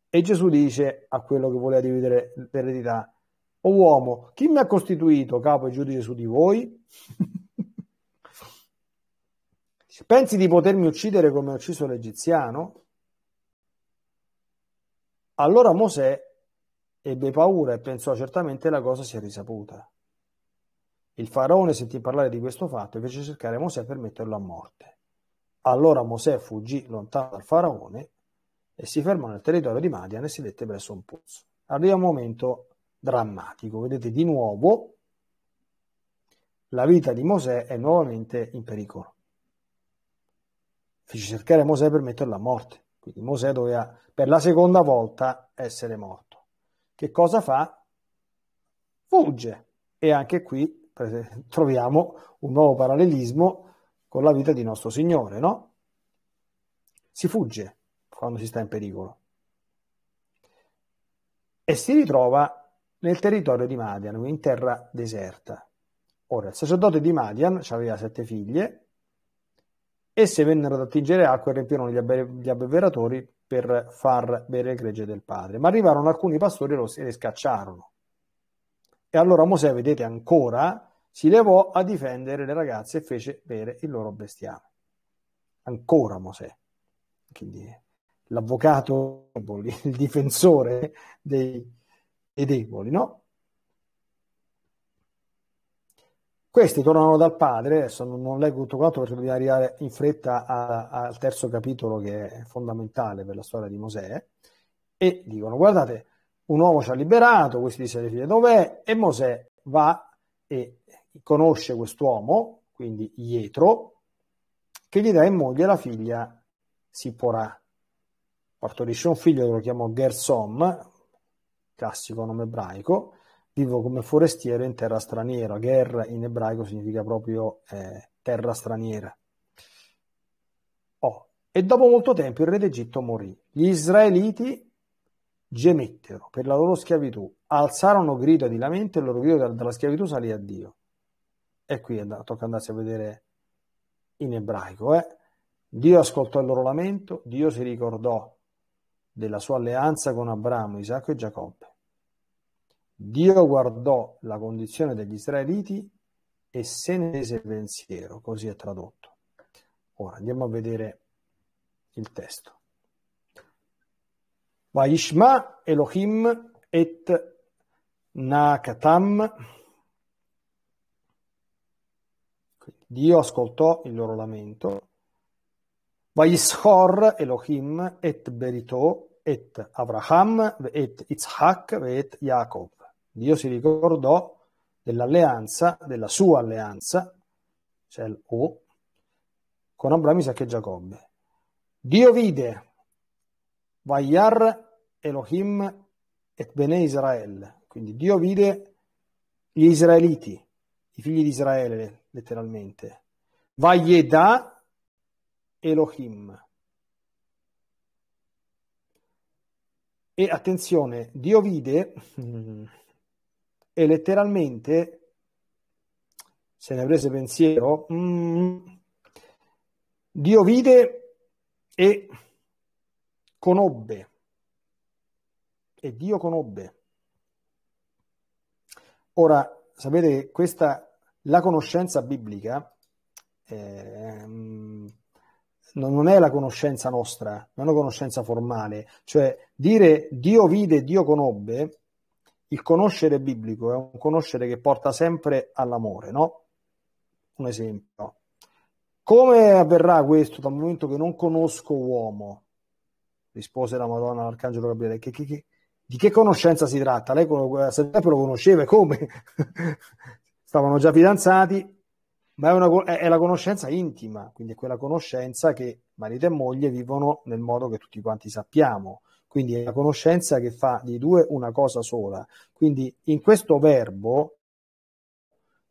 [SPEAKER 1] E Gesù dice a quello che voleva dividere l'eredità, o uomo, chi mi ha costituito capo e giudice su di voi? (laughs) Pensi di potermi uccidere come ha ucciso l'egiziano? Allora Mosè ebbe paura e pensò certamente la cosa sia risaputa. Il faraone sentì parlare di questo fatto e fece cercare Mosè per metterlo a morte. Allora Mosè fuggì lontano dal faraone e si fermò nel territorio di Madian e si dette presso un pozzo. Arriva un momento drammatico, vedete di nuovo la vita di Mosè è nuovamente in pericolo. Fece cercare Mosè per metterlo a morte. Quindi Mosè doveva per la seconda volta essere morto. Che cosa fa? Fugge. E anche qui troviamo un nuovo parallelismo con la vita di nostro Signore, no? Si fugge quando si sta in pericolo. E si ritrova nel territorio di Madian, in terra deserta. Ora, il sacerdote di Madian aveva sette figlie, Esse vennero ad attingere acqua e riempirono gli, abbe- gli abbeveratori per far bere il gregge del padre. Ma arrivarono alcuni pastori rossi e li scacciarono. E allora Mosè, vedete ancora, si levò a difendere le ragazze e fece bere il loro bestiame. Ancora Mosè. Quindi l'avvocato, il difensore dei, dei deboli, no? Questi tornano dal padre, adesso non leggo tutto quanto perché dobbiamo arrivare in fretta a, a, al terzo capitolo che è fondamentale per la storia di Mosè, e dicono guardate, un uomo ci ha liberato, questi disse alle figlie dov'è, e Mosè va e conosce quest'uomo, quindi Ietro, che gli dà in moglie la figlia Sipporà. Partorisce un figlio lo chiamò Gersom, classico nome ebraico, vivo come forestiero in terra straniera. Guerra in ebraico significa proprio eh, terra straniera. Oh. E dopo molto tempo il re d'Egitto morì. Gli israeliti gemettero per la loro schiavitù, alzarono grida di lamento e il loro grido dalla schiavitù salì a Dio. E qui and- tocca andarsi a vedere in ebraico. Eh? Dio ascoltò il loro lamento, Dio si ricordò della sua alleanza con Abramo, Isacco e Giacobbe Dio guardò la condizione degli israeliti e se ne rese pensiero, così è tradotto. Ora andiamo a vedere il testo. Vaishma Elohim et Nakatam. Dio ascoltò il loro lamento. Vaishor Elohim et Berito et Avraham et Yitzhak et Jacob. Dio si ricordò dell'alleanza, della sua alleanza, cioè il O, con Abramo, Isacco e Giacobbe. Dio vide Vayar Elohim et Bene Israel, quindi Dio vide gli israeliti, i figli di Israele letteralmente. Vayeda Elohim. E attenzione, Dio vide (laughs) e letteralmente se ne prese pensiero mh, mm, Dio vide e conobbe e Dio conobbe ora sapete che questa la conoscenza biblica eh, non è la conoscenza nostra, non è una conoscenza formale, cioè dire Dio vide, Dio conobbe il conoscere biblico è un conoscere che porta sempre all'amore, no? Un esempio. Come avverrà questo dal momento che non conosco uomo? rispose la Madonna all'Arcangelo Gabriele. Che, che, che, di che conoscenza si tratta? Lei eh, se tempo lo conosceva, come? (laughs) Stavano già fidanzati, ma è, una, è, è, la conoscenza intima, quindi è quella conoscenza che marito e moglie vivono nel modo che tutti quanti sappiamo. Quindi è la conoscenza che fa di due una cosa sola. Quindi in questo verbo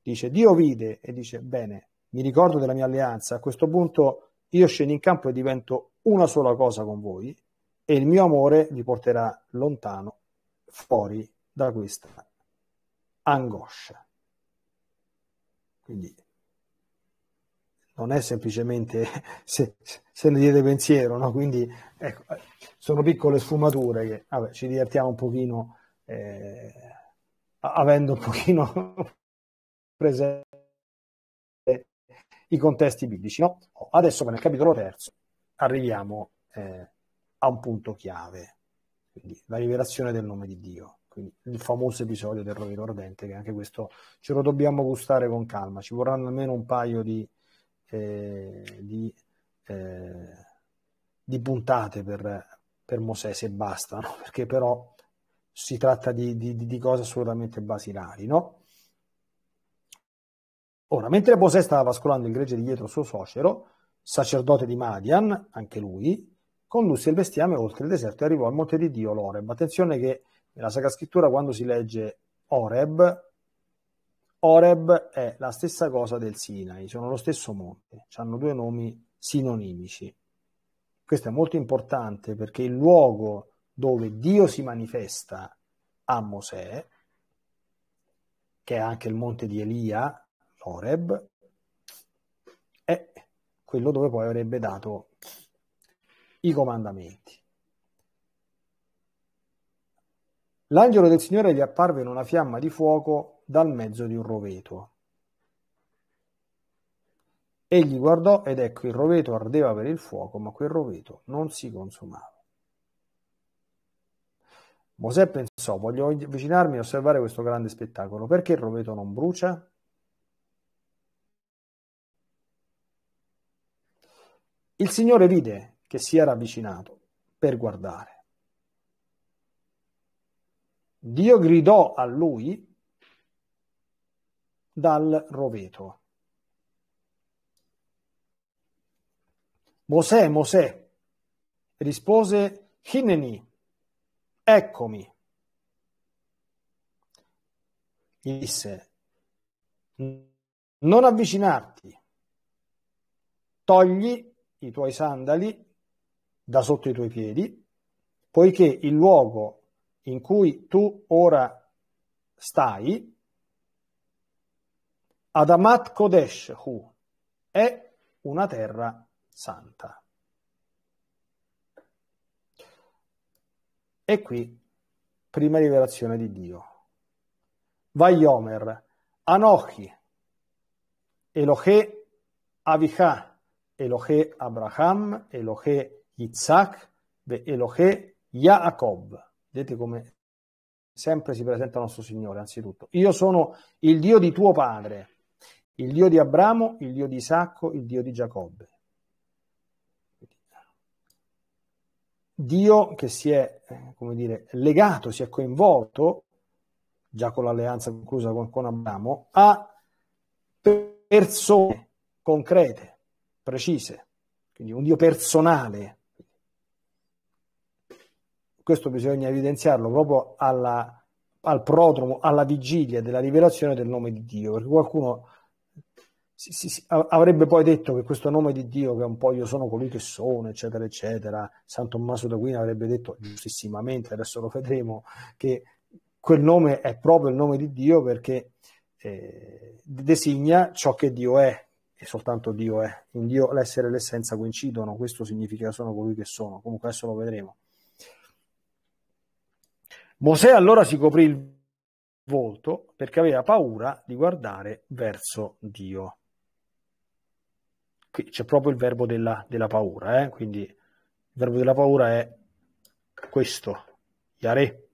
[SPEAKER 1] dice Dio vide e dice bene, mi ricordo della mia alleanza, a questo punto io scendo in campo e divento una sola cosa con voi e il mio amore vi porterà lontano, fuori da questa angoscia. Quindi non è semplicemente (laughs) se, se le diede pensiero, no? quindi ecco, sono piccole sfumature che vabbè, ci divertiamo un pochino eh, avendo un pochino (laughs) presente i contesti biblici. No? Adesso nel capitolo terzo arriviamo eh, a un punto chiave, quindi la rivelazione del nome di Dio quindi il famoso episodio del rovino ardente, che anche questo ce lo dobbiamo gustare con calma, ci vorranno almeno un paio di eh, di, eh, di, puntate per, per Mosè se bastano, perché però si tratta di, di, di cose assolutamente basilari. No? Ora, mentre Mosè stava pascolando il gregge di dietro suo suocero, sacerdote di Madian, anche lui, condusse il bestiame oltre il deserto e arrivò al monte di Dio, l'Oreb. Attenzione che nella Sacra Scrittura quando si legge Oreb Oreb è la stessa cosa del Sinai, sono lo stesso monte, hanno due nomi sinonimici. Questo è molto importante perché il luogo dove Dio si manifesta a Mosè, che è anche il monte di Elia, Oreb, è quello dove poi avrebbe dato i comandamenti. L'angelo del Signore gli apparve in una fiamma di fuoco dal mezzo di un roveto. Egli guardò ed ecco il roveto ardeva per il fuoco, ma quel roveto non si consumava. Mosè pensò, voglio avvicinarmi e osservare questo grande spettacolo, perché il roveto non brucia? Il Signore vide che si era avvicinato per guardare. Dio gridò a lui dal Roveto. Mosè, Mosè, rispose Hineni, eccomi. Gli disse, non avvicinarti, togli i tuoi sandali da sotto i tuoi piedi, poiché il luogo in cui tu ora stai Adamat Kodesh Hu è una terra santa. E qui, prima rivelazione di Dio. Vaiomer, Anochi, Elohe Avicha, Elohe Abraham, Elohe Yitzhak, Elohe Yaakov. Vedete come sempre si presenta il nostro Signore, anzitutto. Io sono il Dio di tuo padre, il Dio di Abramo, il Dio di Isacco, il Dio di Giacobbe. Dio che si è, eh, come dire, legato, si è coinvolto, già con l'alleanza conclusa con, con Abramo, a persone concrete, precise, quindi un Dio personale. Questo bisogna evidenziarlo proprio alla, al prodromo, alla vigilia della rivelazione del nome di Dio, perché qualcuno si, si, avrebbe poi detto che questo nome di Dio, che è un po' io sono colui che sono, eccetera, eccetera, San Tommaso d'Aquino avrebbe detto giustissimamente, adesso lo vedremo, che quel nome è proprio il nome di Dio perché eh, designa ciò che Dio è, e soltanto Dio è. In Dio l'essere e l'essenza coincidono, questo significa sono colui che sono, comunque adesso lo vedremo. Mosè allora si coprì il volto perché aveva paura di guardare verso Dio qui c'è proprio il verbo della, della paura, eh? quindi il verbo della paura è questo, yare,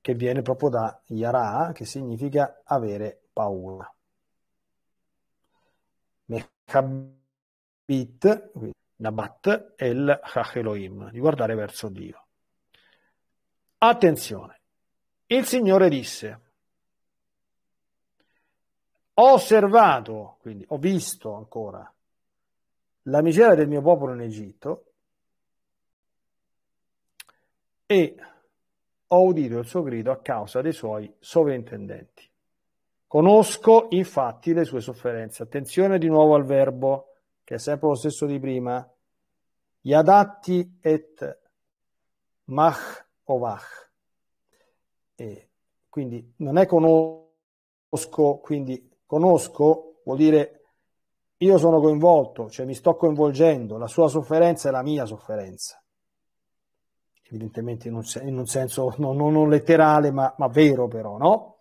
[SPEAKER 1] che viene proprio da yara, che significa avere paura. Mechabit, Nabat el Hacheloim, di guardare verso Dio. Attenzione, il Signore disse, ho osservato, quindi ho visto ancora, la miseria del mio popolo in Egitto e ho udito il suo grido a causa dei suoi sovrintendenti. Conosco infatti le sue sofferenze. Attenzione di nuovo al verbo, che è sempre lo stesso di prima. Yadatti et mach ovach. E quindi non è conosco, quindi conosco vuol dire io sono coinvolto, cioè mi sto coinvolgendo, la sua sofferenza è la mia sofferenza. Evidentemente in un, in un senso non, non letterale, ma, ma vero però, no?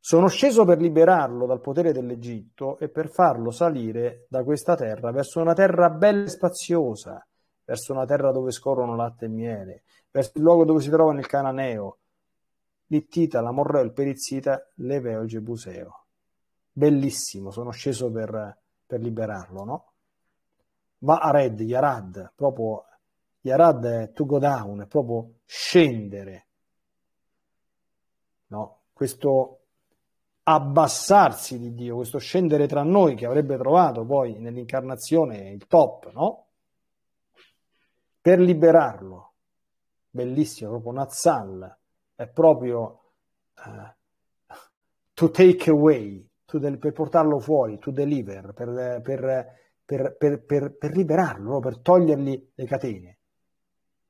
[SPEAKER 1] Sono sceso per liberarlo dal potere dell'Egitto e per farlo salire da questa terra verso una terra bella e spaziosa, verso una terra dove scorrono latte e miele, verso il luogo dove si trova il Cananeo, l'Ittita, l'Amorreo, il Perizzita, l'Eveo e il Gebuseo bellissimo, sono sceso per, per liberarlo, no? Va a Red, Yarad, proprio Yarad è to go down, è proprio scendere, no? Questo abbassarsi di Dio, questo scendere tra noi che avrebbe trovato poi nell'incarnazione il top, no? Per liberarlo, bellissimo, proprio Nazal, è proprio uh, to take away, per portarlo fuori, to deliver, per, per, per, per liberarlo, per togliergli le catene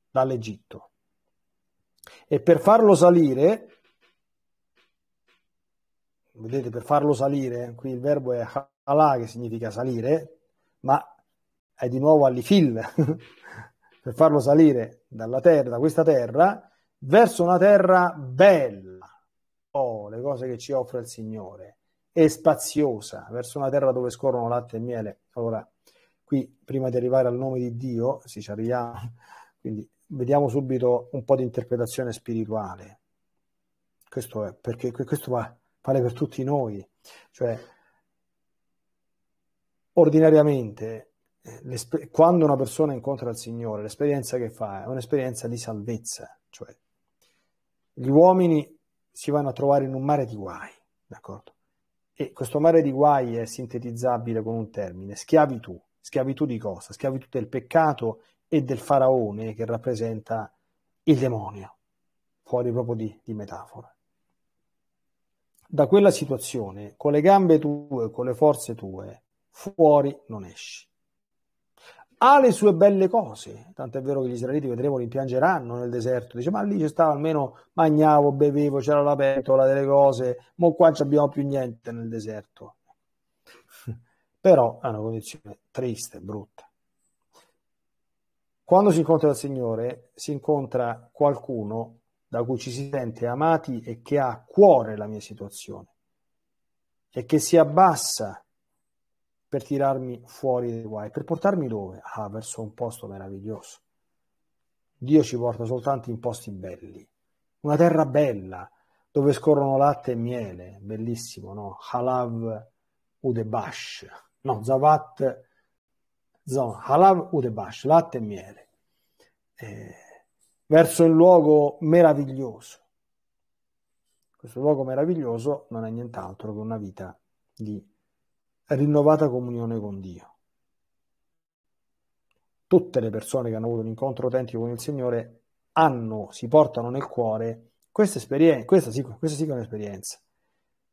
[SPEAKER 1] dall'Egitto. E per farlo salire, vedete, per farlo salire, qui il verbo è halà che significa salire, ma è di nuovo all'ifil, (laughs) per farlo salire dalla terra, da questa terra, verso una terra bella, oh, le cose che ci offre il Signore, e spaziosa, verso una terra dove scorrono latte e miele. Allora, qui prima di arrivare al nome di Dio, si ci arriviamo, quindi vediamo subito un po' di interpretazione spirituale. Questo è perché questo va, vale per tutti noi, cioè ordinariamente eh, quando una persona incontra il Signore, l'esperienza che fa è un'esperienza di salvezza, cioè gli uomini si vanno a trovare in un mare di guai, d'accordo? E questo mare di guai è sintetizzabile con un termine, schiavitù. Schiavitù di cosa? Schiavitù del peccato e del faraone che rappresenta il demonio, fuori proprio di, di metafora. Da quella situazione, con le gambe tue, con le forze tue, fuori non esci ha le sue belle cose, tanto è vero che gli israeliti vedremo li piangeranno nel deserto, dice ma lì c'è stava almeno mangiavo, bevevo, c'era la pentola delle cose, ma qua non abbiamo più niente nel deserto. (laughs) Però è una condizione triste, brutta. Quando si incontra il Signore si incontra qualcuno da cui ci si sente amati e che ha a cuore la mia situazione e che si abbassa per tirarmi fuori dai guai, per portarmi dove? Ah, verso un posto meraviglioso. Dio ci porta soltanto in posti belli, una terra bella, dove scorrono latte e miele, bellissimo, no? Halav Udebash, no, Zavat, no, Halav Udebash, latte e miele, eh, verso un luogo meraviglioso. Questo luogo meraviglioso non è nient'altro che una vita di rinnovata comunione con Dio. Tutte le persone che hanno avuto un incontro autentico con il Signore hanno, si portano nel cuore questa esperienza, questa sì, questa sì che è un'esperienza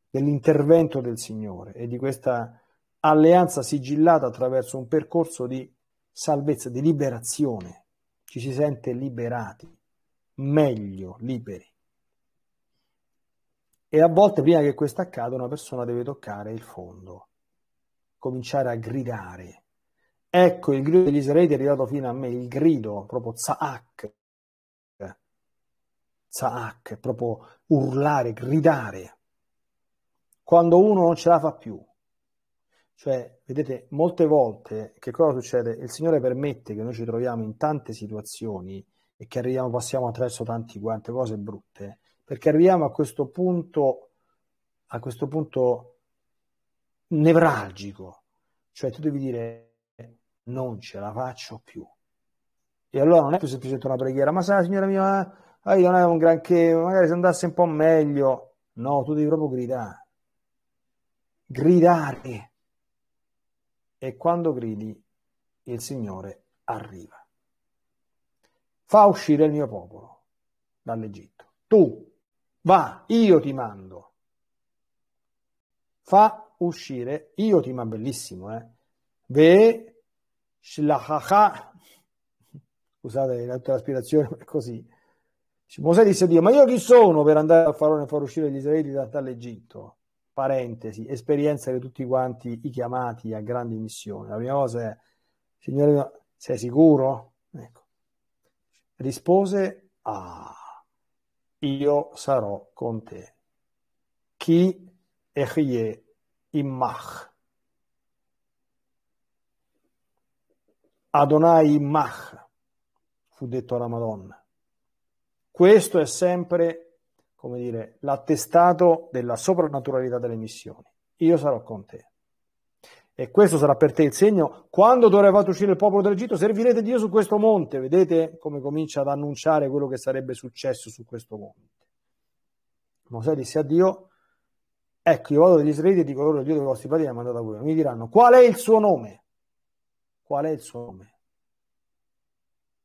[SPEAKER 1] dell'intervento del Signore e di questa alleanza sigillata attraverso un percorso di salvezza, di liberazione. Ci si sente liberati, meglio liberi. E a volte prima che questo accada una persona deve toccare il fondo cominciare a gridare. Ecco il grido degli israeliti è arrivato fino a me, il grido proprio zaak, zaak, proprio urlare, gridare. Quando uno non ce la fa più. Cioè, vedete, molte volte che cosa succede? Il Signore permette che noi ci troviamo in tante situazioni e che arriviamo, passiamo attraverso tante quante cose brutte, perché arriviamo a questo punto, a questo punto nevralgico, cioè tu devi dire non ce la faccio più. E allora non è più semplicemente una preghiera, ma sai signora mia, ah, io non avevo un granché, magari se andasse un po' meglio. No, tu devi proprio gridare. Gridare. E quando gridi, il Signore arriva. Fa uscire il mio popolo dall'Egitto. Tu, va, io ti mando fa uscire io ti ma bellissimo, eh? Ve shlachacha, scusate la traspirazione, così. Mosè disse a Dio, ma io chi sono per andare a Faraone far uscire gli israeliti dall'Egitto? Parentesi, esperienza di tutti quanti i chiamati a grandi missioni. La prima cosa è, signore, sei sicuro? Ecco. Rispose, ah, io sarò con te. Chi Erie Immach. Adonai Immach, fu detto alla Madonna. Questo è sempre, come dire, l'attestato della soprannaturalità delle missioni. Io sarò con te. E questo sarà per te il segno. Quando dovevate uscire il popolo dell'Egitto, servirete Dio su questo monte. Vedete come comincia ad annunciare quello che sarebbe successo su questo monte. Mosè disse a Dio, Ecco, io vado dagli israeliti e dico loro, Dio dei vostri padri ha mandato a voi. Mi diranno, qual è il suo nome? Qual è il suo nome?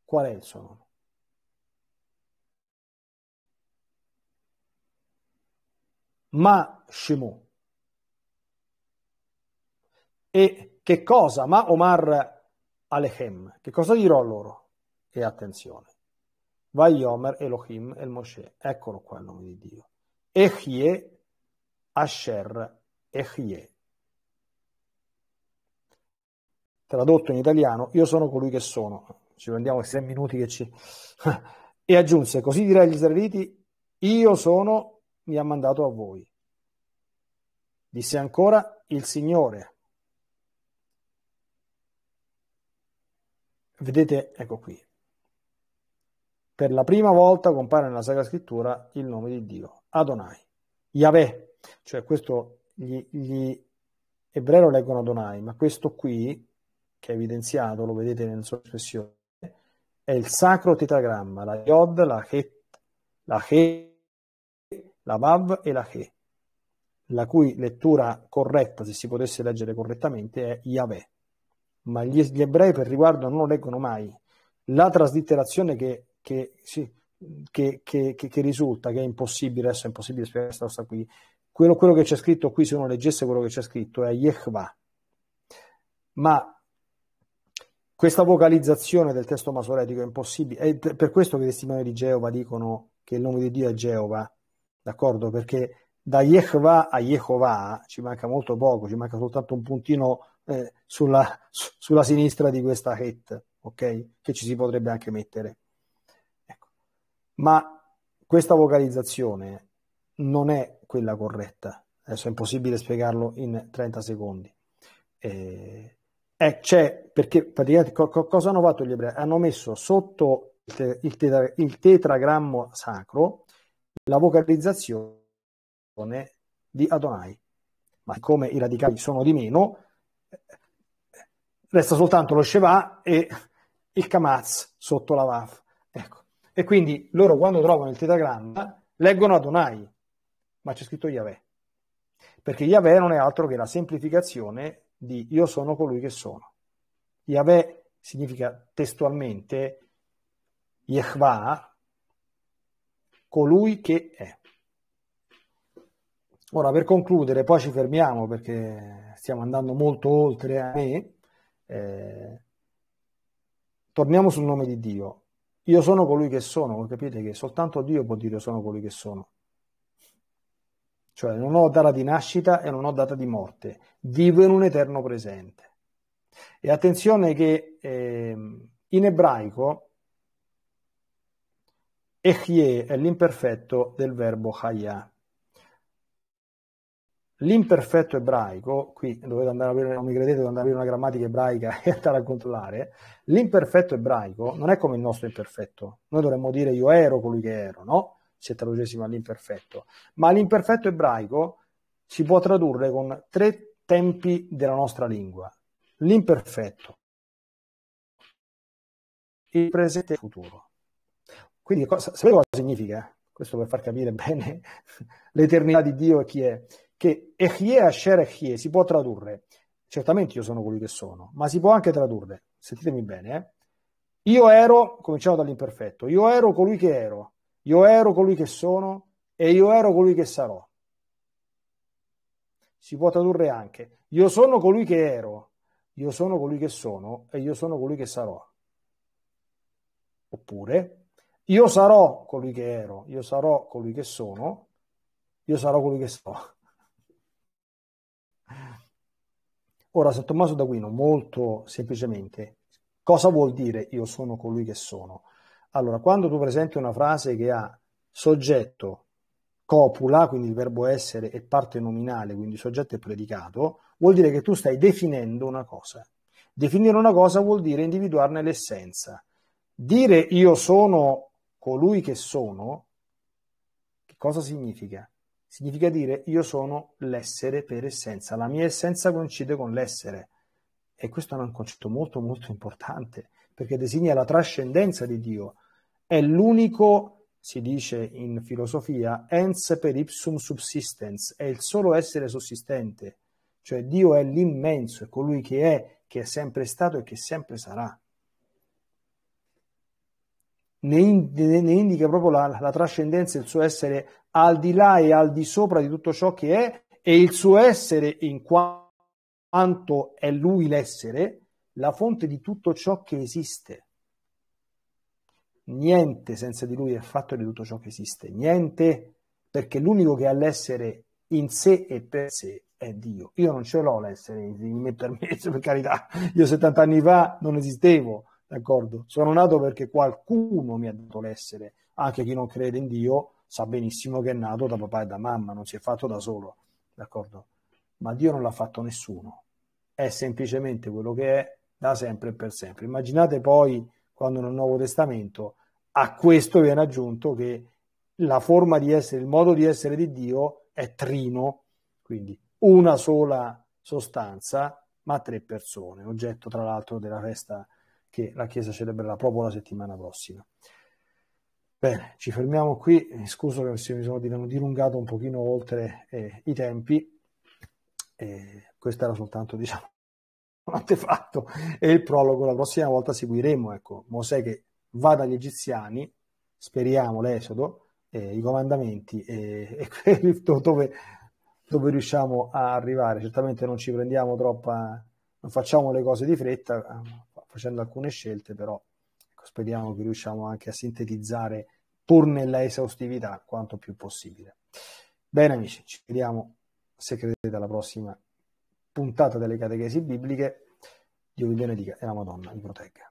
[SPEAKER 1] Qual è il suo nome? Ma Shemu. E che cosa? Ma Omar Alechem. Che cosa dirò a loro? E attenzione. Vai Omer Elohim El Moshe. Eccolo qua il nome di Dio. Echie Asher Echie. Tradotto in italiano, io sono colui che sono. Ci prendiamo i tre minuti che ci... (laughs) e aggiunse, così direi agli israeliti, io sono, mi ha mandato a voi. Disse ancora il Signore. Vedete, ecco qui. Per la prima volta compare nella Sacra Scrittura il nome di Dio, Adonai, Yahweh, cioè questo gli, gli ebrei lo leggono Donai, ma questo qui, che è evidenziato, lo vedete nella sua espressione, è il sacro tetagramma, la Yod, la Het, la He, la Vav e la He, la cui lettura corretta, se si potesse leggere correttamente, è Yahweh. Ma gli, gli ebrei per riguardo non lo leggono mai. La traslitterazione che, che sì, che, che, che, risulta, che è impossibile, adesso è impossibile spiegare questa cosa qui, quello, quello, che c'è scritto qui, se uno leggesse quello che c'è scritto, è Yehva. Ma questa vocalizzazione del testo masoretico è impossibile. È per questo che i testimoni di Geova dicono che il nome di Dio è Geova, d'accordo? Perché da Yehva a Yehovah ci manca molto poco, ci manca soltanto un puntino eh, sulla, su, sulla, sinistra di questa het, ok? Che ci si potrebbe anche mettere. Ecco. Ma questa vocalizzazione non è quella corretta. Adesso è impossibile spiegarlo in 30 secondi. Eh, eh, c'è, perché praticamente co- cosa hanno fatto gli ebrei? Hanno messo sotto il, te- il, tetra- il tetragrammo sacro la vocalizzazione di Adonai. Ma come i radicali sono di meno, eh, resta soltanto lo Sheva e il Kamaz sotto la Vaf. Ecco. E quindi loro quando trovano il tetragramma leggono Adonai, ma c'è scritto Yahweh. Perché Yahweh non è altro che la semplificazione di io sono colui che sono. Yahweh significa testualmente Yehvah, colui che è. Ora per concludere, poi ci fermiamo perché stiamo andando molto oltre a me, eh, torniamo sul nome di Dio. Io sono colui che sono, capite che soltanto Dio può dire io sono colui che sono. Cioè non ho data di nascita e non ho data di morte, vivo in un eterno presente. E attenzione che eh, in ebraico Echie è l'imperfetto del verbo Chaya. L'imperfetto ebraico, qui dovete andare a aprire, non mi credete, dovete andare a aprire una grammatica ebraica (laughs) e andare a controllare. L'imperfetto ebraico non è come il nostro imperfetto. Noi dovremmo dire io ero colui che ero, no? settantadue all'imperfetto. Ma l'imperfetto ebraico si può tradurre con tre tempi della nostra lingua. L'imperfetto, il presente e il futuro. Quindi cosa, sapete cosa significa? Eh? Questo per far capire bene (laughs) l'eternità di Dio e chi è. Che Echie Asher Echie si può tradurre. Certamente io sono quello che sono, ma si può anche tradurre. Sentitemi bene. Eh? Io ero, cominciamo dall'imperfetto, io ero colui che ero. Io ero colui che sono e io ero colui che sarò. Si può tradurre anche, io sono colui che ero, io sono colui che sono e io sono colui che sarò. Oppure, io sarò colui che ero, io sarò colui che sono, io sarò colui che sto. Ora, San Tommaso d'Aquino, molto semplicemente, cosa vuol dire io sono colui che sono? Allora, quando tu presenti una frase che ha soggetto, copula, quindi il verbo essere e parte nominale, quindi soggetto e predicato, vuol dire che tu stai definendo una cosa. Definire una cosa vuol dire individuarne l'essenza. Dire io sono colui che sono, che cosa significa? Significa dire io sono l'essere per essenza, la mia essenza coincide con l'essere. E questo è un concetto molto molto importante perché designa la trascendenza di Dio. È l'unico, si dice in filosofia, ens per ipsum subsistens, è il solo essere sussistente, cioè Dio è l'immenso, è colui che è, che è sempre stato e che sempre sarà. Ne, ind- ne indica proprio la, la trascendenza, il suo essere al di là e al di sopra di tutto ciò che è e il suo essere in quanto è lui l'essere, la fonte di tutto ciò che esiste. Niente senza di lui è fatto di tutto ciò che esiste, niente perché l'unico che ha l'essere in sé e per sé è Dio. Io non ce l'ho l'essere in me per me, (laughs) per carità, io 70 anni fa non esistevo, d'accordo? Sono nato perché qualcuno mi ha dato l'essere, anche chi non crede in Dio sa benissimo che è nato da papà e da mamma, non si è fatto da solo, d'accordo? Ma Dio non l'ha fatto nessuno, è semplicemente quello che è da sempre e per sempre. Immaginate poi quando nel Nuovo Testamento a questo viene aggiunto che la forma di essere, il modo di essere di Dio è trino, quindi una sola sostanza, ma tre persone, oggetto tra l'altro della festa che la Chiesa celebrerà proprio la settimana prossima. Bene, ci fermiamo qui, scuso che mi sono dilungato un pochino oltre eh, i tempi, eh, questo era soltanto diciamo, un antefatto e il prologo la prossima volta seguiremo, ecco, Mosè che va dagli egiziani, speriamo l'esodo, eh, i comandamenti e, eh, (laughs) dove, dove riusciamo a arrivare, certamente non ci prendiamo troppa, non facciamo le cose di fretta eh, facendo alcune scelte, però ecco, speriamo che riusciamo anche a sintetizzare pur nella esaustività quanto più possibile. Bene amici, ci vediamo se credete alla prossima puntata delle catechesi bibliche, Dio vi benedica e la Madonna vi protegga.